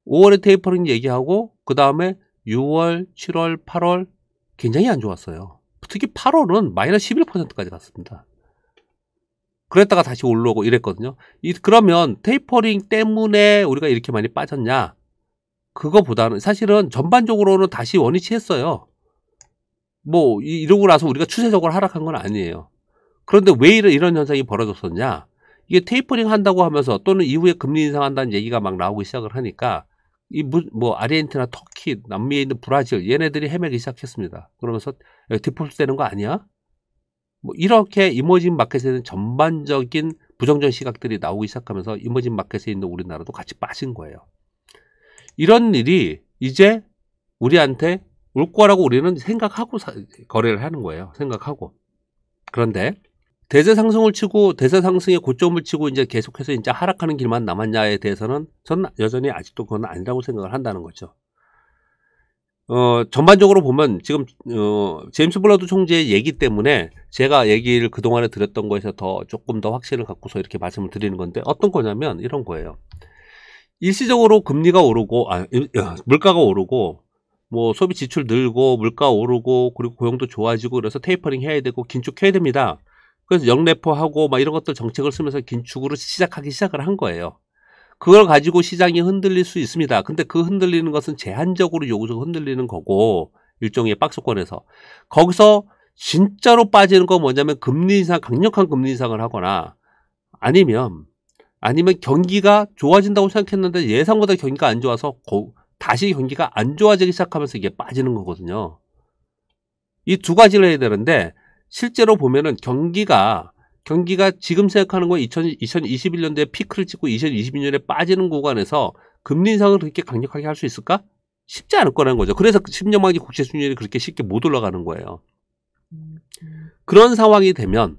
5월에 테이퍼링 얘기하고 그 다음에 6월, 7월, 8월 굉장히 안 좋았어요. 특히 8월은 마이너스 11%까지 갔습니다. 그랬다가 다시 올라오고 이랬거든요. 이, 그러면 테이퍼링 때문에 우리가 이렇게 많이 빠졌냐? 그거보다는 사실은 전반적으로는 다시 원위치 했어요. 뭐 이러고 나서 우리가 추세적으로 하락한 건 아니에요. 그런데 왜 이런, 이런 현상이 벌어졌었냐? 이게 테이퍼링 한다고 하면서 또는 이후에 금리 인상한다는 얘기가 막 나오기 시작을 하니까 이 뭐 아르헨티나, 터키, 남미에 있는 브라질 얘네들이 헤매기 시작했습니다. 그러면서 예, 디폴트 되는 거 아니야? 뭐 이렇게 이머징 마켓에는 전반적인 부정적 시각들이 나오기 시작하면서 이머징 마켓에 있는 우리나라도 같이 빠진 거예요. 이런 일이 이제 우리한테 올 거라고 우리는 생각하고 사, 거래를 하는 거예요. 생각하고. 그런데 대세 상승을 치고 대세 상승의 고점을 치고 이제 계속해서 이제 하락하는 길만 남았냐에 대해서는 저는 여전히 아직도 그건 아니라고 생각을 한다는 거죠. 어, 전반적으로 보면 지금 어, 제임스 블러드 총재의 얘기 때문에 제가 얘기를 그동안에 드렸던 거에서 더 조금 더 확신을 갖고서 이렇게 말씀을 드리는 건데 어떤 거냐면 이런 거예요. 일시적으로 금리가 오르고 아, 어, 물가가 오르고 뭐 소비 지출 늘고 물가 오르고 그리고 고용도 좋아지고 그래서 테이퍼링 해야 되고 긴축해야 됩니다. 그래서 역내포하고막 이런 것들 정책을 쓰면서 긴축으로 시작하기 시작을 한 거예요. 그걸 가지고 시장이 흔들릴 수 있습니다. 근데 그 흔들리는 것은 제한적으로 요구적 흔들리는 거고 일종의 박스권에서 거기서 진짜로 빠지는 건 뭐냐면 금리 인상 강력한 금리 인상을 하거나 아니면 아니면 경기가 좋아진다고 생각했는데 예상보다 경기가 안 좋아서 고, 다시 경기가 안 좋아지기 시작하면서 이게 빠지는 거거든요. 이 두 가지를 해야 되는데 실제로 보면은 경기가 경기가 지금 생각하는 건 2021년도에 피크를 찍고 2022년에 빠지는 구간에서 금리 인상을 그렇게 강력하게 할 수 있을까? 쉽지 않을 거라는 거죠. 그래서 10년 만기 국채 수익률이 그렇게 쉽게 못 올라가는 거예요. 그런 상황이 되면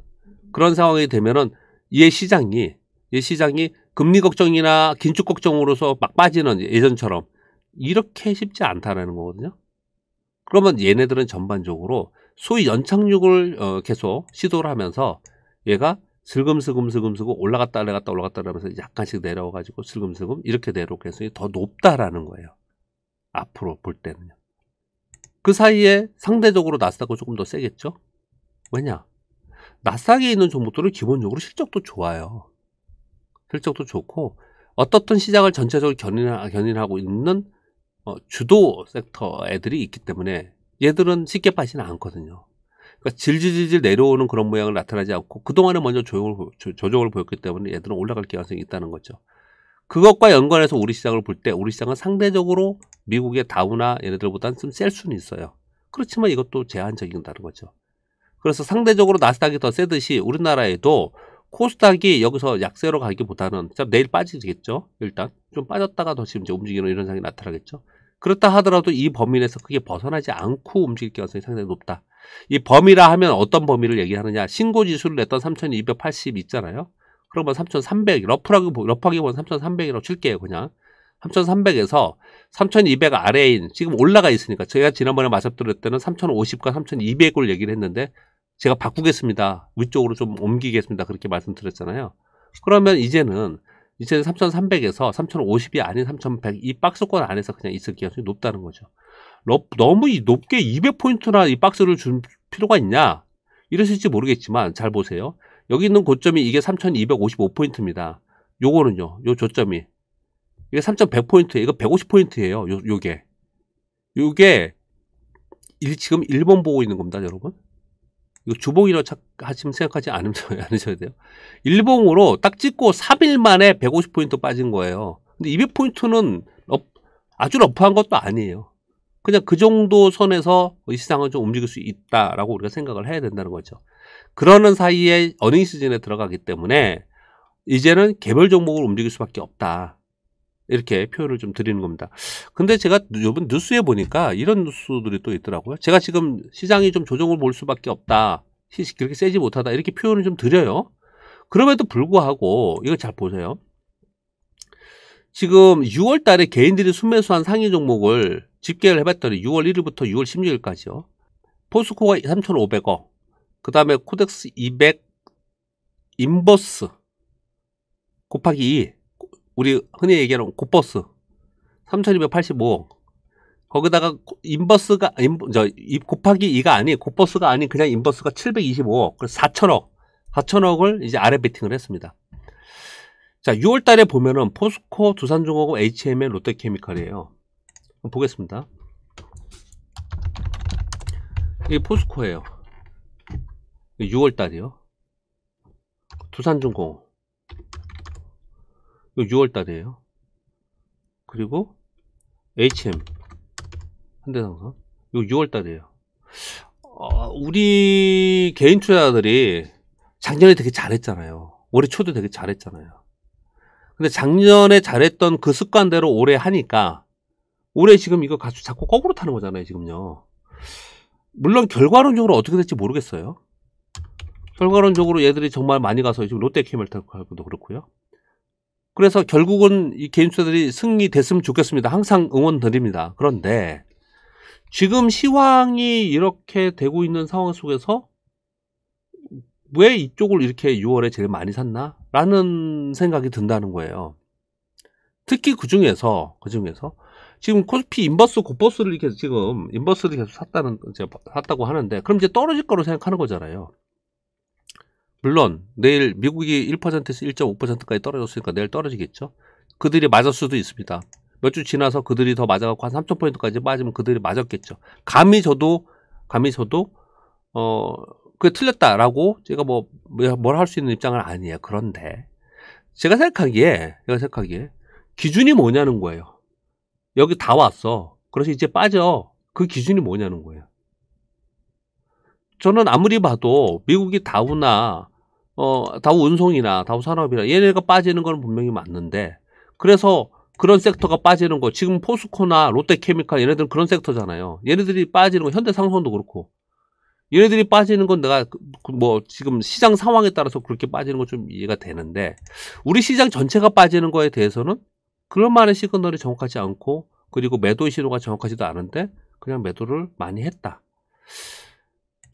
그런 상황이 되면은 이 시장이 이 시장이 금리 걱정이나 긴축 걱정으로서 막 빠지는 예전처럼 이렇게 쉽지 않다라는 거거든요. 그러면 얘네들은 전반적으로 소위 연착륙을 어, 계속 시도를 하면서 얘가 슬금슬금슬금슬금 올라갔다 내려갔다 올라갔다 하면서 약간씩 내려와가지고 슬금슬금 이렇게 내려올 가능성이 더 높다라는 거예요. 앞으로 볼 때는요. 그 사이에 상대적으로 나스닥은 조금 더 세겠죠? 왜냐? 나스닥에 있는 종목들은 기본적으로 실적도 좋아요. 실적도 좋고 어떻든 시장을 전체적으로 견인하고 있는 어, 주도 섹터 애들이 있기 때문에 얘들은 쉽게 빠지는 않거든요. 그러니까 질질질질 내려오는 그런 모양을 나타나지 않고 그동안에 먼저 조용을, 조정을 보였기 때문에 얘들은 올라갈 가능성이 있다는 거죠. 그것과 연관해서 우리 시장을 볼 때 우리 시장은 상대적으로 미국의 다우나 얘네들보다는 좀셀 수는 있어요. 그렇지만 이것도 제한적인다는 거죠. 그래서 상대적으로 나스닥이 더 세듯이 우리나라에도 코스닥이 여기서 약세로 가기보다는 내일 빠지겠죠. 일단 좀 빠졌다가 더 지금 이제 움직이는 이런 상황이 나타나겠죠. 그렇다 하더라도 이 범위에서 내 크게 벗어나지 않고 움직일 가능성이 상당히 높다. 이 범위라 하면 어떤 범위를 얘기하느냐? 신고 지수를 냈던 3,280 있잖아요. 그러면 3,300 러프하게 러프하게 보면 3,300이라고 칠게요, 그냥. 3,300에서 3,200 아래인 지금 올라가 있으니까 제가 지난번에 말씀드렸을 때는 3,050과 3,200을 얘기를 했는데 제가 바꾸겠습니다. 위쪽으로 좀 옮기겠습니다. 그렇게 말씀드렸잖아요. 그러면 이제는 이제는 3,300에서 3,050이 아닌 3,100 이 박스권 안에서 그냥 있을 가능성이 높다는 거죠. 너무 높게 200포인트나 이 박스를 준 필요가 있냐? 이러실지 모르겠지만 잘 보세요. 여기 있는 고점이 이게 3,255포인트입니다. 요거는요. 요 저점이 이게 3,100포인트, 예 이거 150포인트예요. 요 요게 요게 일, 지금 1번 보고 있는 겁니다, 여러분. 이거 주봉이라고 하시면 생각하지 않으셔야 *laughs* 돼요. 일봉으로 딱 찍고 3일 만에 150포인트 빠진 거예요. 근데 200포인트는 아주 러프한 것도 아니에요. 그냥 그 정도 선에서 이 시장은 좀 움직일 수 있다라고 우리가 생각을 해야 된다는 거죠. 그러는 사이에 어닝 시즌에 들어가기 때문에 이제는 개별 종목을 움직일 수밖에 없다. 이렇게 표현을 좀 드리는 겁니다. 근데 제가 요번 뉴스에 보니까 이런 뉴스들이 또 있더라고요. 제가 지금 시장이 좀 조정을 볼 수밖에 없다. 그렇게 세지 못하다. 이렇게 표현을 좀 드려요. 그럼에도 불구하고 이거 잘 보세요. 지금 6월 달에 개인들이 순매수한 상위 종목을 집계를 해봤더니 6월 1일부터 6월 16일까지요. 포스코가 3,500억, 그 다음에 코덱스 200, 인버스 곱하기 2, 우리 흔히 얘기하는 곱버스 3,285억 거기다가 인버스가 인, 저, 곱하기 2가 아닌 곱버스가 아닌 그냥 인버스가 725억 그래서 4천억 4천억을 이제 아래 베팅을 했습니다. 자 6월달에 보면은 포스코, 두산중공업, HMN, 롯데케미칼이에요. 보겠습니다. 이 포스코예요. 6월달이요. 두산중공업 6월 달이에요. 그리고 HM 현대상선 이거 6월 달이에요. 어, 우리 개인 투자들이 자 작년에 되게 잘했잖아요. 올해 초도 되게 잘했잖아요. 근데 작년에 잘했던 그 습관대로 올해 하니까 올해 지금 이거 가수 자꾸 거꾸로 타는 거잖아요, 지금요. 물론 결과론적으로 어떻게 될지 모르겠어요. 결과론적으로 얘들이 정말 많이 가서 지금 롯데케이블 타고 갈칼도 그렇고요. 그래서 결국은 이 개인 투자들이 승리됐으면 좋겠습니다. 항상 응원드립니다. 그런데 지금 시황이 이렇게 되고 있는 상황 속에서 왜 이쪽을 이렇게 6월에 제일 많이 샀나? 라는 생각이 든다는 거예요. 특히 그 중에서, 그 중에서, 지금 코스피 인버스, 고버스를 이렇게 지금 인버스를 계속 샀다는, 샀다고 하는데, 그럼 이제 떨어질 거로 생각하는 거잖아요. 물론 내일 미국이 1%에서 1.5%까지 떨어졌으니까 내일 떨어지겠죠. 그들이 맞을 수도 있습니다. 몇 주 지나서 그들이 더 맞아갖고 한3 0포인트까지 빠지면 그들이 맞았겠죠. 감히 저도, 감히 저도, 어, 그게 틀렸다라고 제가 뭐, 뭐 뭘 할 수 있는 입장은 아니에요. 그런데 제가 생각하기에, 제가 생각하기에 기준이 뭐냐는 거예요. 여기 다 왔어. 그래서 이제 빠져. 그 기준이 뭐냐는 거예요. 저는 아무리 봐도 미국이 다우나 어, 다우 운송이나 다우 산업이나 얘네가 빠지는 건 분명히 맞는데 그래서 그런 섹터가 빠지는 거 지금 포스코나 롯데케미칼 얘네들은 그런 섹터잖아요. 얘네들이 빠지는 거 현대상선도 그렇고 얘네들이 빠지는 건 내가 그, 그 뭐 지금 시장 상황에 따라서 그렇게 빠지는 건 좀 이해가 되는데 우리 시장 전체가 빠지는 거에 대해서는 그런 말의 시그널이 정확하지 않고 그리고 매도 신호가 정확하지도 않은데 그냥 매도를 많이 했다.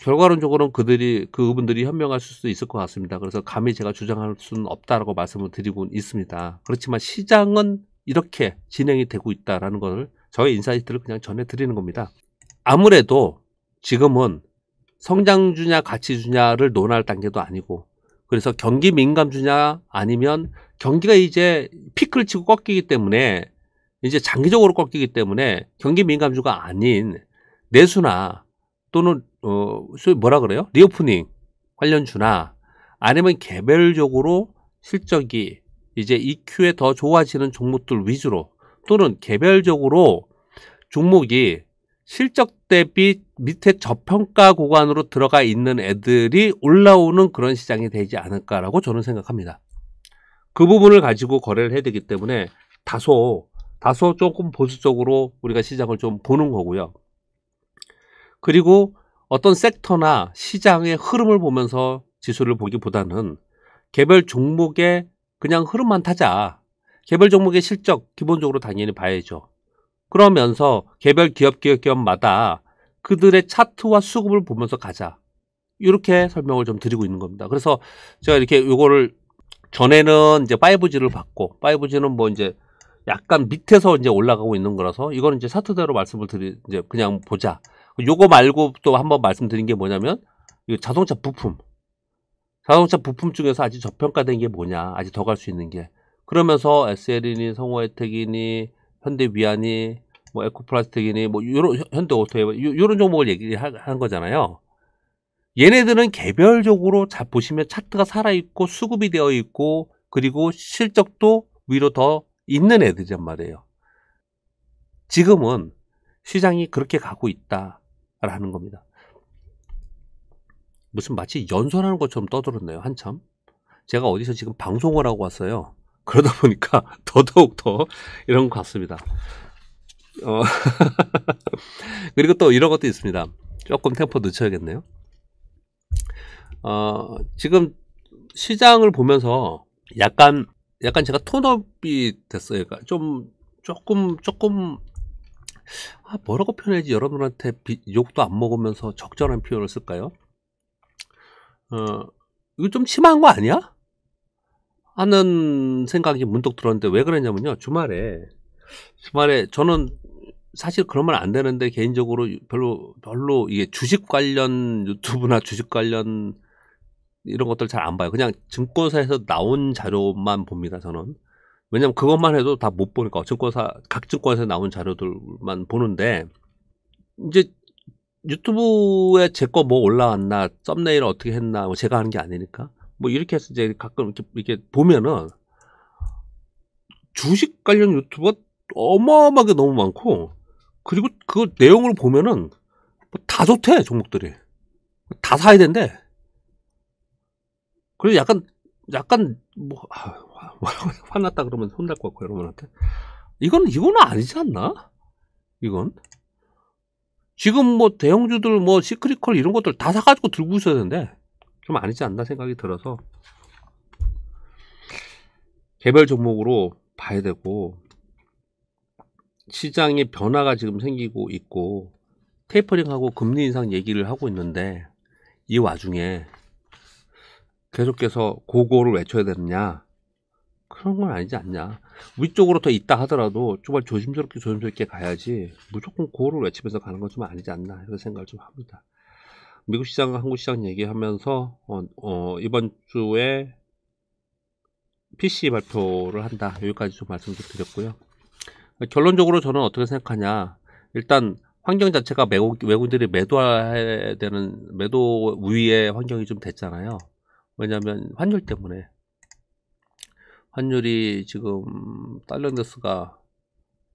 결과론적으로는 그들이 그분들이 현명할 수도 있을 것 같습니다. 그래서 감히 제가 주장할 수는 없다라고 말씀을 드리고 있습니다. 그렇지만 시장은 이렇게 진행이 되고 있다라는 것을 저의 인사이트를 그냥 전해 드리는 겁니다. 아무래도 지금은 성장 주냐 가치 주냐를 논할 단계도 아니고 그래서 경기 민감 주냐 아니면 경기가 이제 피크를 치고 꺾이기 때문에 이제 장기적으로 꺾이기 때문에 경기 민감주가 아닌 내수나 또는 어, 뭐라 그래요? 리오프닝 관련주나 아니면 개별적으로 실적이 이제 EQ에 더 좋아지는 종목들 위주로 또는 개별적으로 종목이 실적 대비 밑에 저평가 구간으로 들어가 있는 애들이 올라오는 그런 시장이 되지 않을까라고 저는 생각합니다. 그 부분을 가지고 거래를 해야 되기 때문에 다소 다소 조금 보수적으로 우리가 시장을 좀 보는 거고요. 그리고 어떤 섹터나 시장의 흐름을 보면서 지수를 보기보다는 개별 종목의 그냥 흐름만 타자. 개별 종목의 실적 기본적으로 당연히 봐야죠. 그러면서 개별 기업 기업 기업마다 그들의 차트와 수급을 보면서 가자. 이렇게 설명을 좀 드리고 있는 겁니다. 그래서 제가 이렇게 요거를 전에는 이제 5G를 받고 5G는 뭐 이제 약간 밑에서 이제 올라가고 있는 거라서 이거는 이제 차트대로 말씀을 드리 이제 그냥 보자. 요거 말고 또 한번 말씀드린 게 뭐냐면 자동차 부품. 자동차 부품 중에서 아직 저평가된 게 뭐냐. 아직 더 갈 수 있는 게. 그러면서 SL이니 성호혜택이니 현대위안이 뭐 에코플라스틱이니 뭐 요런 현대오토에 요런 종목을 얘기한 거잖아요. 얘네들은 개별적으로 자 보시면 차트가 살아 있고 수급이 되어 있고 그리고 실적도 위로 더 있는 애들이란 말이에요. 지금은 시장이 그렇게 가고 있다. 라는 겁니다. 무슨 마치 연설하는 것처럼 떠들었네요. 한참. 제가 어디서 지금 방송을 하고 왔어요. 그러다 보니까 *laughs* 더더욱 더 이런 것 같습니다. 어 *laughs* 그리고 또 이런 것도 있습니다. 조금 템포 늦춰야겠네요. 어, 지금 시장을 보면서 약간, 약간 제가 톤업이 됐어요. 그러니까 좀, 조금, 조금 아, 뭐라고 표현해야지 여러분한테 비, 욕도 안 먹으면서 적절한 표현을 쓸까요? 어, 이거 좀 심한 거 아니야? 하는 생각이 문득 들었는데 왜 그랬냐면요. 주말에 주말에 저는 사실 그러면 안 되는데 개인적으로 별로 별로 이게 주식 관련 유튜브나 주식 관련 이런 것들 잘 안 봐요. 그냥 증권사에서 나온 자료만 봅니다. 저는 왜냐면 그것만 해도 다 못 보니까 증권사 각 증권사에 나온 자료들만 보는데 이제 유튜브에 제 거 뭐 올라왔나 썸네일 어떻게 했나 뭐 제가 하는 게 아니니까 뭐 이렇게 해서 이제 가끔 이렇게, 이렇게 보면은 주식 관련 유튜버가 어마어마하게 너무 많고 그리고 그 내용을 보면은 뭐 다 좋대 종목들이 다 사야 된대 그리고 약간 약간 뭐 아, 뭐라고 화났다 그러면 혼날 것 같고 여러분한테 이건 이건 아니지 않나? 이건 지금 뭐 대형주들 뭐 시크릿컬 이런 것들 다 사가지고 들고 있어야 되는데 좀 아니지 않나 생각이 들어서 개별 종목으로 봐야 되고 시장의 변화가 지금 생기고 있고 테이퍼링하고 금리 인상 얘기를 하고 있는데 이 와중에 계속해서 고고를 외쳐야 되느냐 그런 건 아니지 않냐. 위쪽으로 더 있다 하더라도 정말 조심스럽게 조심스럽게 가야지 무조건 고를 외치면서 가는 건 좀 아니지 않나 이런 생각을 좀 합니다. 미국 시장과 한국 시장 얘기하면서 어, 어, 이번 주에 PC e 발표를 한다 여기까지 좀 말씀 을 드렸고요. 결론적으로 저는 어떻게 생각하냐. 일단 환경 자체가 외국, 외국인들이 매도해야 되는 매도 위의 환경이 좀 됐잖아요. 왜냐하면 환율 때문에 환율이 지금 달러인덱스가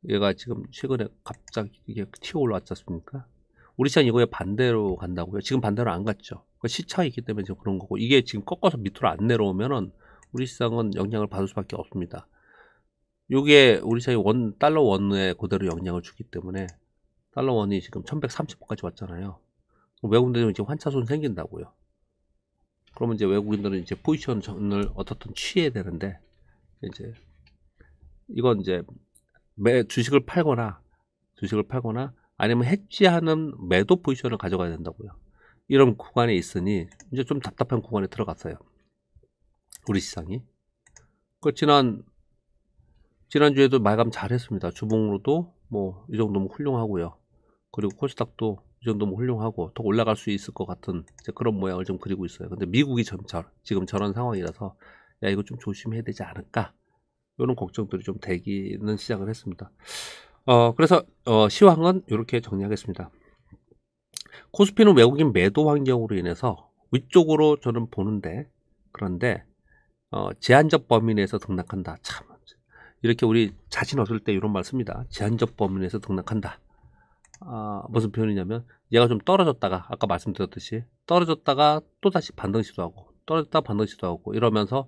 얘가 지금 최근에 갑자기 이게 튀어 올라왔지 않습니까? 우리 시장 이거에 반대로 간다고요? 지금 반대로 안 갔죠. 시차가 있기 때문에 지금 그런 거고 이게 지금 꺾어서 밑으로 안 내려오면은 우리 시장은 영향을 받을 수밖에 없습니다. 이게 우리 시장이 원 달러 원에 그대로 영향을 주기 때문에 달러 원이 지금 1130까지 왔잖아요. 외국인들은 이제 환차손 생긴다고요. 그러면 이제 외국인들은 이제 포지션을 어떻든 취해야 되는데 이제 이건 이제 매 주식을 팔거나 주식을 팔거나 아니면 해지하는 매도 포지션을 가져가야 된다고요. 이런 구간에 있으니 이제 좀 답답한 구간에 들어갔어요. 우리 시장이. 그 지난 지난주에도 마감 잘했습니다. 주봉으로도 뭐 이 정도면 훌륭하고요. 그리고 코스닥도 이 정도면 훌륭하고 더 올라갈 수 있을 것 같은 그런 모양을 좀 그리고 있어요. 근데 미국이 점차 지금 저런 상황이라서 야 이거 좀 조심해야 되지 않을까 이런 걱정들이 좀 되기는 시작을 했습니다. 어 그래서 어, 시황은 이렇게 정리하겠습니다. 코스피는 외국인 매도 환경으로 인해서 위쪽으로 저는 보는데 그런데 어, 제한적 범위 내에서 등락한다. 참 이렇게 우리 자신 없을 때 이런 말 씁니다. 제한적 범위 내에서 등락한다. 아, 무슨 표현이냐면 얘가 좀 떨어졌다가 아까 말씀드렸듯이 떨어졌다가 또 다시 반등 시도하고 떨어졌다 반등 시도하고 이러면서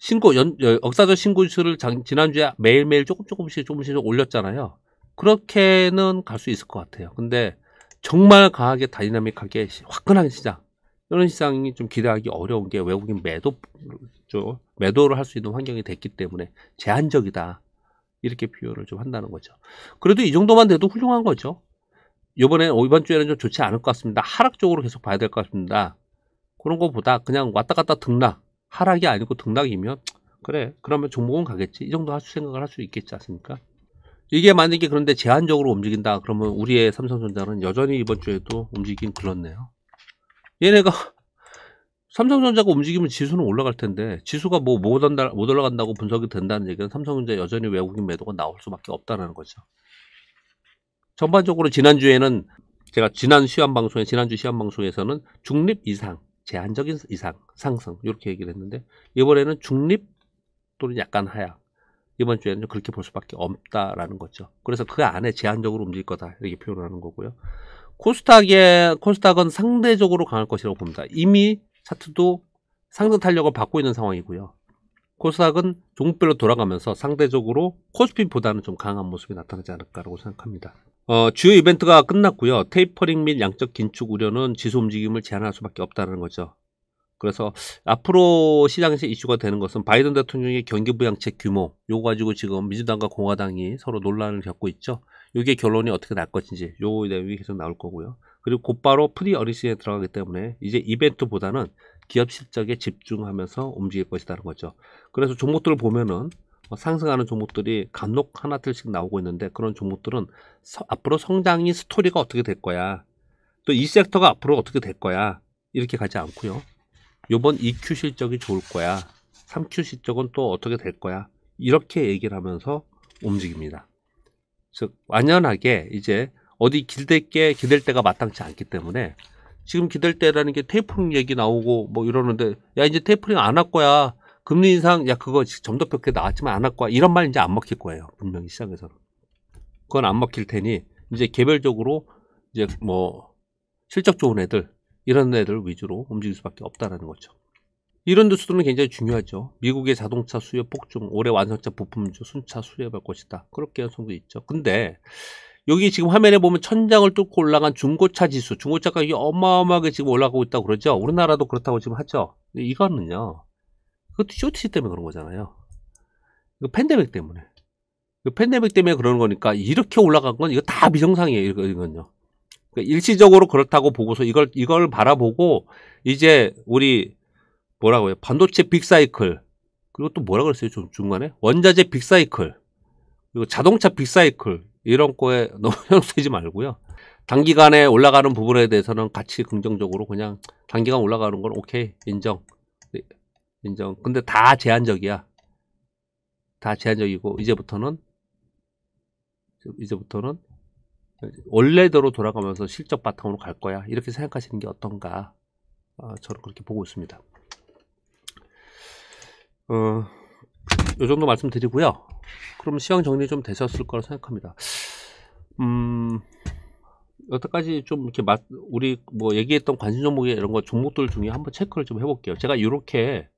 신고 연, 역사적 신고수를 지난주에 매일매일 조금 조금씩 조금씩 올렸잖아요. 그렇게는 갈 수 있을 것 같아요. 근데 정말 강하게 다이나믹하게 화끈한 시장 이런 시장이 좀 기대하기 어려운 게 외국인 매도 매도를 할 수 있는 환경이 됐기 때문에 제한적이다 이렇게 비유를 좀 한다는 거죠. 그래도 이 정도만 돼도 훌륭한 거죠. 이번에 어, 이번 주에는 좀 좋지 않을 것 같습니다. 하락 쪽으로 계속 봐야 될 것 같습니다. 그런 것보다 그냥 왔다 갔다 등락 하락이 아니고 등락이면 그래 그러면 종목은 가겠지 이 정도 할수 생각을 할 수 있겠지 않습니까? 이게 만약에 그런데 제한적으로 움직인다 그러면 우리의 삼성전자는 여전히 이번 주에도 움직이긴 글렀네요. 얘네가 *laughs* 삼성전자가 움직이면 지수는 올라갈 텐데 지수가 뭐 못 올라간다고 분석이 된다는 얘기는 삼성전자 여전히 외국인 매도가 나올 수밖에 없다는 거죠. 전반적으로 지난주에는 제가 지난 시험 방송에 지난주 시험 방송에서는 중립 이상 제한적인 이상, 상승 이렇게 얘기를 했는데 이번에는 중립 또는 약간 하향 이번 주에는 그렇게 볼 수밖에 없다라는 거죠. 그래서 그 안에 제한적으로 움직일 거다 이렇게 표현을 하는 거고요. 코스닥의 코스닥은 상대적으로 강할 것이라고 봅니다. 이미 차트도 상승 탄력을 받고 있는 상황이고요. 코스닥은 종목별로 돌아가면서 상대적으로 코스피보다는 좀 강한 모습이 나타나지 않을까라고 생각합니다. 어, 주요 이벤트가 끝났고요. 테이퍼링 및 양적 긴축 우려는 지수 움직임을 제한할 수밖에 없다는 거죠. 그래서 앞으로 시장에서 이슈가 되는 것은 바이든 대통령의 경기 부양책 규모 요거 가지고 지금 민주당과 공화당이 서로 논란을 겪고 있죠. 요게 결론이 어떻게 날 것인지 요 내용이 계속 나올 거고요. 그리고 곧바로 프리 어리스에 들어가기 때문에 이제 이벤트보다는 기업 실적에 집중하면서 움직일 것이라는 거죠. 그래서 종목들을 보면은 어, 상승하는 종목들이 간혹 하나 둘씩 나오고 있는데 그런 종목들은 서, 앞으로 성장이 스토리가 어떻게 될 거야 또 이 섹터가 앞으로 어떻게 될 거야 이렇게 가지 않고요 요번 2Q 실적이 좋을 거야 3Q 실적은 또 어떻게 될 거야 이렇게 얘기를 하면서 움직입니다 즉 완연하게 이제 어디 기댈게 기댈 때가 마땅치 않기 때문에 지금 기댈 때라는 게 테이프링 얘기 나오고 뭐 이러는데 야 이제 테이프링 안 할 거야 금리 인상 야 그거 점도표게 나왔지만 안 할 거야 이런 말 이제 안 먹힐 거예요 분명히 시장에서는 그건 안 먹힐 테니 이제 개별적으로 이제 뭐 실적 좋은 애들 이런 애들 위주로 움직일 수밖에 없다라는 거죠. 이런 뉴스들은 굉장히 중요하죠. 미국의 자동차 수요 폭증, 올해 완성차 부품주 순차 수요할 것이다. 그렇게 연성도 있죠. 근데 여기 지금 화면에 보면 천장을 뚫고 올라간 중고차 지수, 중고차 가격이 어마어마하게 지금 올라가고 있다고 그러죠. 우리나라도 그렇다고 지금 하죠. 이거는요. 그것도 쇼티 때문에 그런 거잖아요. 이거 그 팬데믹 때문에. 이 그 팬데믹 때문에 그러는 거니까 이렇게 올라간 건 이거 다 비정상이에요. 이건요. 그러니까 일시적으로 그렇다고 보고서 이걸 이걸 바라보고 이제 우리 뭐라고 해요? 반도체 빅사이클 그리고 또 뭐라 그랬어요? 좀 중간에 원자재 빅사이클 그리고 자동차 빅사이클 이런 거에 *laughs* 너무 현혹되지 말고요. 단기간에 올라가는 부분에 대해서는 같이 긍정적으로 그냥 단기간 올라가는 건 오케이 인정 인정. 근데 다 제한적이야. 다 제한적이고 이제부터는 이제부터는 원래대로 돌아가면서 실적 바탕으로 갈 거야. 이렇게 생각하시는 게 어떤가? 어, 저는 그렇게 보고 있습니다. 어, 요 정도 말씀드리고요. 그럼 시황 정리 좀 되셨을 거라 생각합니다. 음, 여태까지 좀 이렇게 우리 뭐 얘기했던 관심 종목에 이런 거 종목들 중에 한번 체크를 좀 해볼게요. 제가 이렇게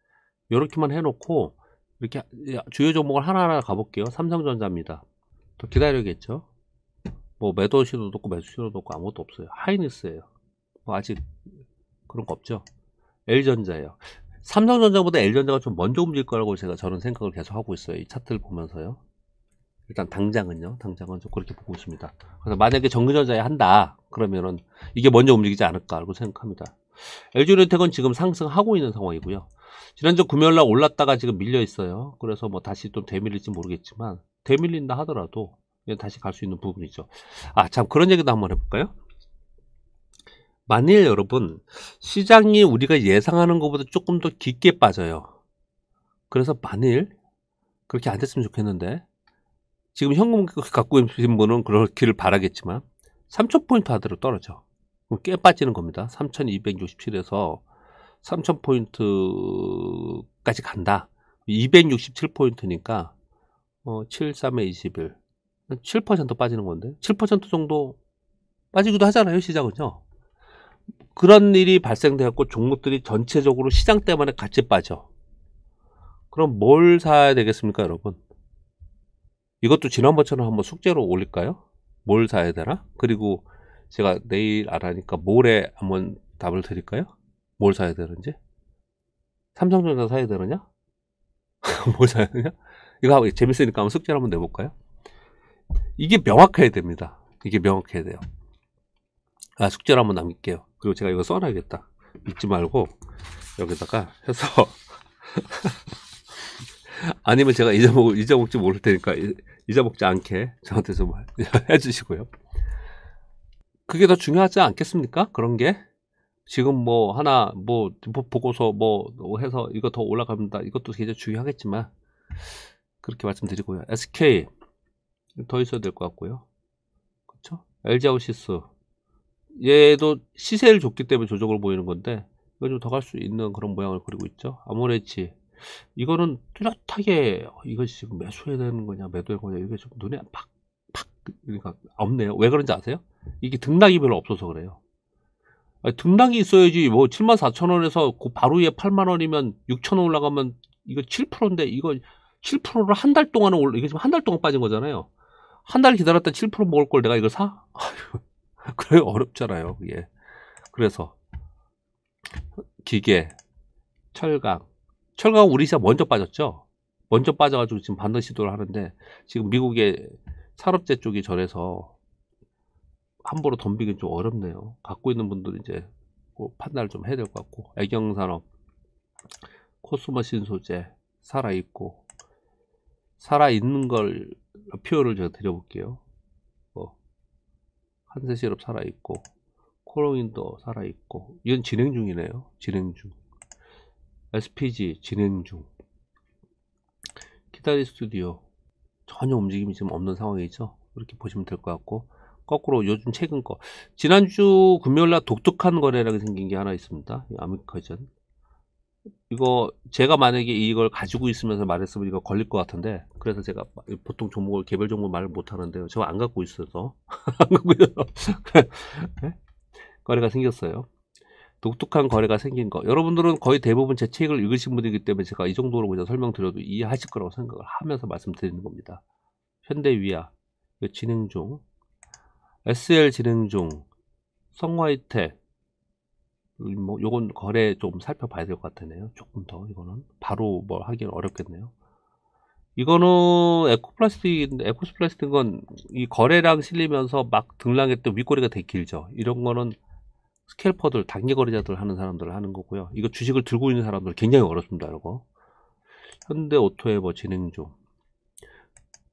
이렇게만 해놓고 이렇게 주요 종목을 하나하나 가볼게요. 삼성전자입니다. 또 기다려야겠죠. 뭐 매도 시도도 없고 매수 시도도 없고 아무것도 없어요. 하이니스예요뭐 아직 그런 거 없죠. L전자예요. 삼성전자보다 L전자가 좀 먼저 움직일 거라고 제가 저는 생각을 계속 하고 있어요. 이 차트를 보면서요. 일단 당장은요. 당장은 좀 그렇게 보고 있습니다. 그래서 만약에 정근전자에 한다. 그러면은 이게 먼저 움직이지 않을까 라고 생각합니다. LG유니텍은 지금 상승하고 있는 상황이고요. 지난주 금요일 날 올랐다가 지금 밀려 있어요. 그래서 뭐 다시 또되밀릴지 모르겠지만 되밀린다 하더라도 다시 갈 수 있는 부분이죠. 아, 참 그런 얘기도 한번 해 볼까요? 만일 여러분 시장이 우리가 예상하는 것보다 조금 더 깊게 빠져요. 그래서 만일 그렇게 안 됐으면 좋겠는데 지금 현금 갖고 계신 분은 그렇기를 바라겠지만 3천 포인트 하대로 떨어져. 꽤 빠지는 겁니다. 3267에서 3000포인트까지 간다. 267포인트니까 어, 7, 3에 21. 7% 빠지는 건데 7% 정도 빠지기도 하잖아요 시작은요 그런 일이 발생되었고 종목들이 전체적으로 시장 때문에 같이 빠져 그럼 뭘 사야 되겠습니까 여러분 이것도 지난번처럼 한번 숙제로 올릴까요 뭘 사야 되나 그리고 제가 내일 알아니까 모레 한번 답을 드릴까요? 뭘 사야 되는지? 삼성전자 사야 되느냐? *laughs* 뭘 사야 되냐? 이거 재밌으니까 한번 숙제를 한번 내볼까요? 이게 명확해야 됩니다. 이게 명확해야 돼요. 아, 숙제를 한번 남길게요. 그리고 제가 이거 써놔야겠다. 믿지 말고 여기다가 해서 *laughs* 아니면 제가 잊어먹, 잊어먹지 모를 테니까 잊어먹지 않게 저한테 좀 *laughs* 해주시고요. 그게 더 중요하지 않겠습니까? 그런 게 지금 뭐 하나 뭐 보고서 뭐 해서 이거 더 올라갑니다. 이것도 굉장히 중요하겠지만 그렇게 말씀드리고요. SK 더 있어야 될 것 같고요. 그렇죠? LG 아우시스 얘도 시세를 줬기 때문에 조정로 보이는 건데 이거 좀 더 갈 수 있는 그런 모양을 그리고 있죠. 아모레치 이거는 뚜렷하게 이것이 지금 매수해야 되는 거냐 매도해야 되는 거냐 이게 좀 눈에 팍팍 그러니까 없네요. 왜 그런지 아세요? 이게 등락이 별로 없어서 그래요. 아니, 등락이 있어야지 뭐 7만 4천 원에서 그 바로 위에 8만 원이면 6천 원 올라가면 이거 7%인데 이거 7%를 한 달 동안 올 이게 지금 한 달 동안 빠진 거잖아요. 한 달 기다렸다 7% 먹을 걸 내가 이거 사? *laughs* 그래 어렵잖아요. 예. 그래서 기계, 철강, 철강 우리 시장 먼저 빠졌죠. 먼저 빠져가지고 지금 반등 시도를 하는데 지금 미국의 산업재 쪽이 저래서 함부로 덤비긴 좀 어렵네요. 갖고 있는 분들 이제 뭐 판단을 좀 해야 될 것 같고 애경산업 코스모신 소재 살아있고 살아있는 걸 표현을 제가 드려볼게요. 뭐 한세시럽 살아있고 코롱인도 살아있고 이건 진행 중이네요. 진행 중 SPG 진행 중 기다리 스튜디오 전혀 움직임이 지금 없는 상황이죠. 이렇게 보시면 될 것 같고 거꾸로 요즘 최근 거 지난주 금요일날 독특한 거래라고 생긴 게 하나 있습니다 아미카전 이거 제가 만약에 이걸 가지고 있으면서 말했으면 이거 걸릴 것 같은데 그래서 제가 보통 종목을 개별 종목 말을 못 하는데요 제가 안 갖고 있어서 *laughs* 네? 거래가 생겼어요 독특한 거래가 생긴 거 여러분들은 거의 대부분 제 책을 읽으신 분이기 때문에 제가 이 정도로 그냥 설명드려도 이해하실 거라고 생각을 하면서 말씀드리는 겁니다 현대위아 진행 중 SL 진행 중, 성화이택, 뭐 요건 거래 좀 살펴봐야 될 것 같네요. 조금 더 이거는 바로 뭐 하긴 어렵겠네요. 이거는 에코플라스틱, 에코플라스틱은이 거래량 실리면서 막 등락했던 윗꼬리가 되게 길죠. 이런 거는 스캘퍼들, 단기 거래자들 하는 사람들 하는 거고요. 이거 주식을 들고 있는 사람들 굉장히 어렵습니다. 이거. 현대 오토에버 진행 중.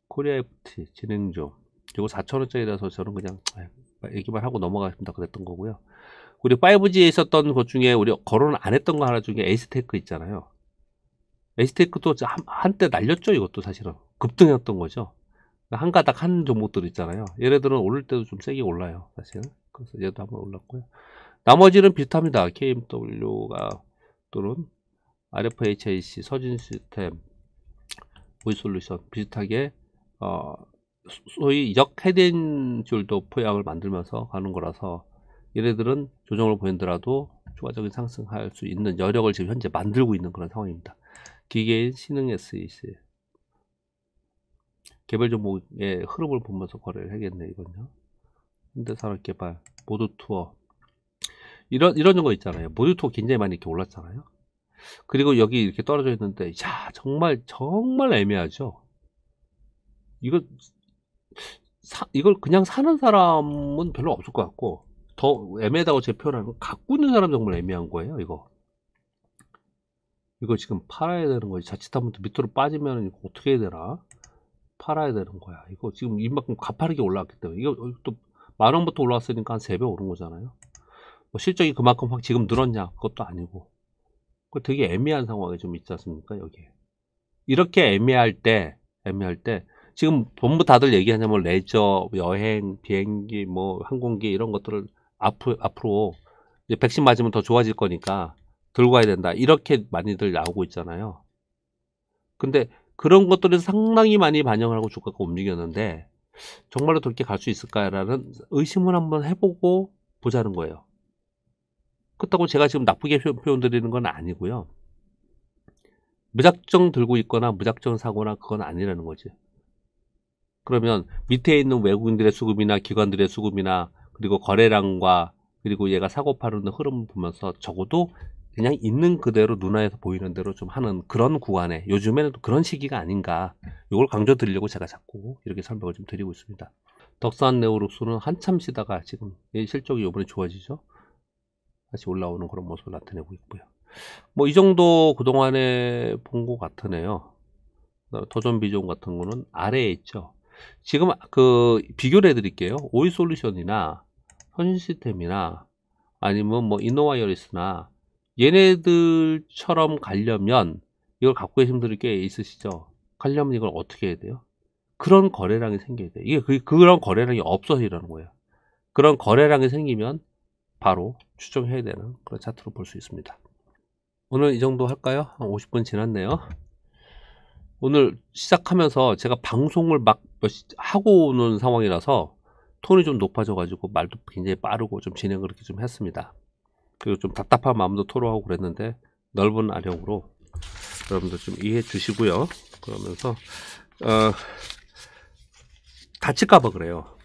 코리아 FT 진행 중. 그리고 4천원짜리라서 저는 그냥 얘기만 하고 넘어가겠습니다. 그랬던 거고요. 우리 5G에 있었던 것 중에 우리 거론 안 했던 거 하나 중에 에이스테크 있잖아요. 에이스테크도 한때 날렸죠. 이것도 사실은. 급등했던 거죠. 한 가닥 한 종목들 있잖아요. 얘네들은 오를 때도 좀 세게 올라요. 사실. 그래서 얘도 한번 올랐고요. 나머지는 비슷합니다. KMW가 또는 RFHIC, 서진 시스템, 보이솔루션 비슷하게 어, 소위 역헤된 줄도 포약을 만들면서 가는 거라서 얘네들은 조정을 보인더라도 추가적인 상승할 수 있는 여력을 지금 현재 만들고 있는 그런 상황입니다. 기계인 신흥 SEC 개별 종목의 흐름을 보면서 거래를 하겠네 이건요. 현대산업개발, 모두투어 이런 이런 거 있잖아요. 모두투어 굉장히 많이 이렇게 올랐잖아요. 그리고 여기 이렇게 떨어져 있는데 야 정말 정말 애매하죠. 이거 사, 이걸 그냥 사는 사람은 별로 없을 것 같고 더 애매하다고 제 표현하는 건 갖고 있는 사람 정말 애매한 거예요 이거 이거 지금 팔아야 되는 거지 자칫하면 또 밑으로 빠지면 이거 어떻게 해야 되나 팔아야 되는 거야 이거 지금 이만큼 가파르게 올라왔기 때문에 이거 또만 원부터 올라왔으니까 한3배 오른 거잖아요 뭐 실적이 그만큼 확 지금 늘었냐 그것도 아니고 그 되게 애매한 상황이 좀 있지 않습니까 여기에 이렇게 애매할 때 애매할 때 지금 전부 다들 얘기하냐면 뭐 레저, 뭐 여행, 비행기, 뭐 항공기 이런 것들을 앞으로, 앞으로 이제 백신 맞으면 더 좋아질 거니까 들고 가야 된다. 이렇게 많이들 나오고 있잖아요. 근데 그런 것들을 상당히 많이 반영을 하고 주가가 움직였는데 정말로 그렇게 갈 수 있을까라는 의심을 한번 해보고 보자는 거예요. 그렇다고 제가 지금 나쁘게 표현 드리는 건 아니고요. 무작정 들고 있거나 무작정 사거나 그건 아니라는 거지. 그러면 밑에 있는 외국인들의 수급이나 기관들의 수급이나 그리고 거래량과 그리고 얘가 사고 팔는 흐름을 보면서 적어도 그냥 있는 그대로 눈화에서 보이는 대로 좀 하는 그런 구간에 요즘에는 그런 시기가 아닌가 이걸 강조 드리려고 제가 자꾸 이렇게 설명을 좀 드리고 있습니다. 덕산 네오룩스는 한참 쉬다가 지금 실적이 요번에 좋아지죠. 다시 올라오는 그런 모습을 나타내고 있고요. 뭐 이 정도 그동안에 본 것 같으네요. 도전 비중 같은 거는 아래에 있죠. 지금 그 비교를 해드릴게요. 오이 솔루션이나 현신 시스템이나 아니면 뭐 이노와이어리스나 얘네들처럼 가려면 이걸 갖고 계신 분들이 꽤 있으시죠. 가려면 이걸 어떻게 해야 돼요? 그런 거래량이 생겨야 돼요. 이게 그, 그런 거래량이 없어서 이러는 거예요. 그런 거래량이 생기면 바로 추정해야 되는 그런 차트로 볼 수 있습니다. 오늘 이 정도 할까요? 한 50분 지났네요. 오늘 시작하면서 제가 방송을 막 하고 오는 상황이라서 톤이 좀 높아져가지고 말도 굉장히 빠르고 좀 진행을 이렇게 좀 했습니다. 그리고 좀 답답한 마음도 토로하고 그랬는데 넓은 아령으로 여러분들 좀 이해해 주시고요. 그러면서 어, 다칠까봐 그래요.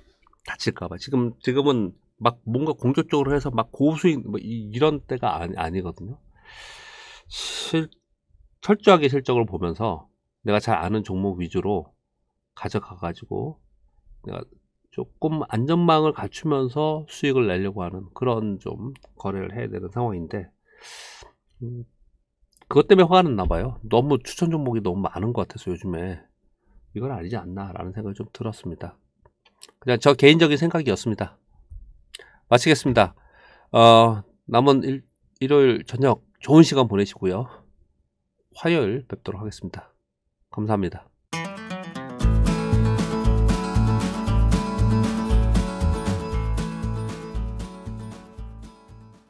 다칠까봐 지금 지금은 막 뭔가 공조적으로 해서 막 고수익 뭐 이런 때가 아니, 아니거든요. 실, 철저하게 실적을 보면서 내가 잘 아는 종목 위주로 가져가 가지고 내가 조금 안전망을 갖추면서 수익을 내려고 하는 그런 좀 거래를 해야 되는 상황인데 음, 그것 때문에 화가 났나 봐요 너무 추천 종목이 너무 많은 것 같아서 요즘에 이건 아니지 않나 라는 생각이 좀 들었습니다 그냥 저 개인적인 생각이었습니다 마치겠습니다 어, 남은 일, 일요일 저녁 좋은 시간 보내시고요 화요일 뵙도록 하겠습니다 감사합니다.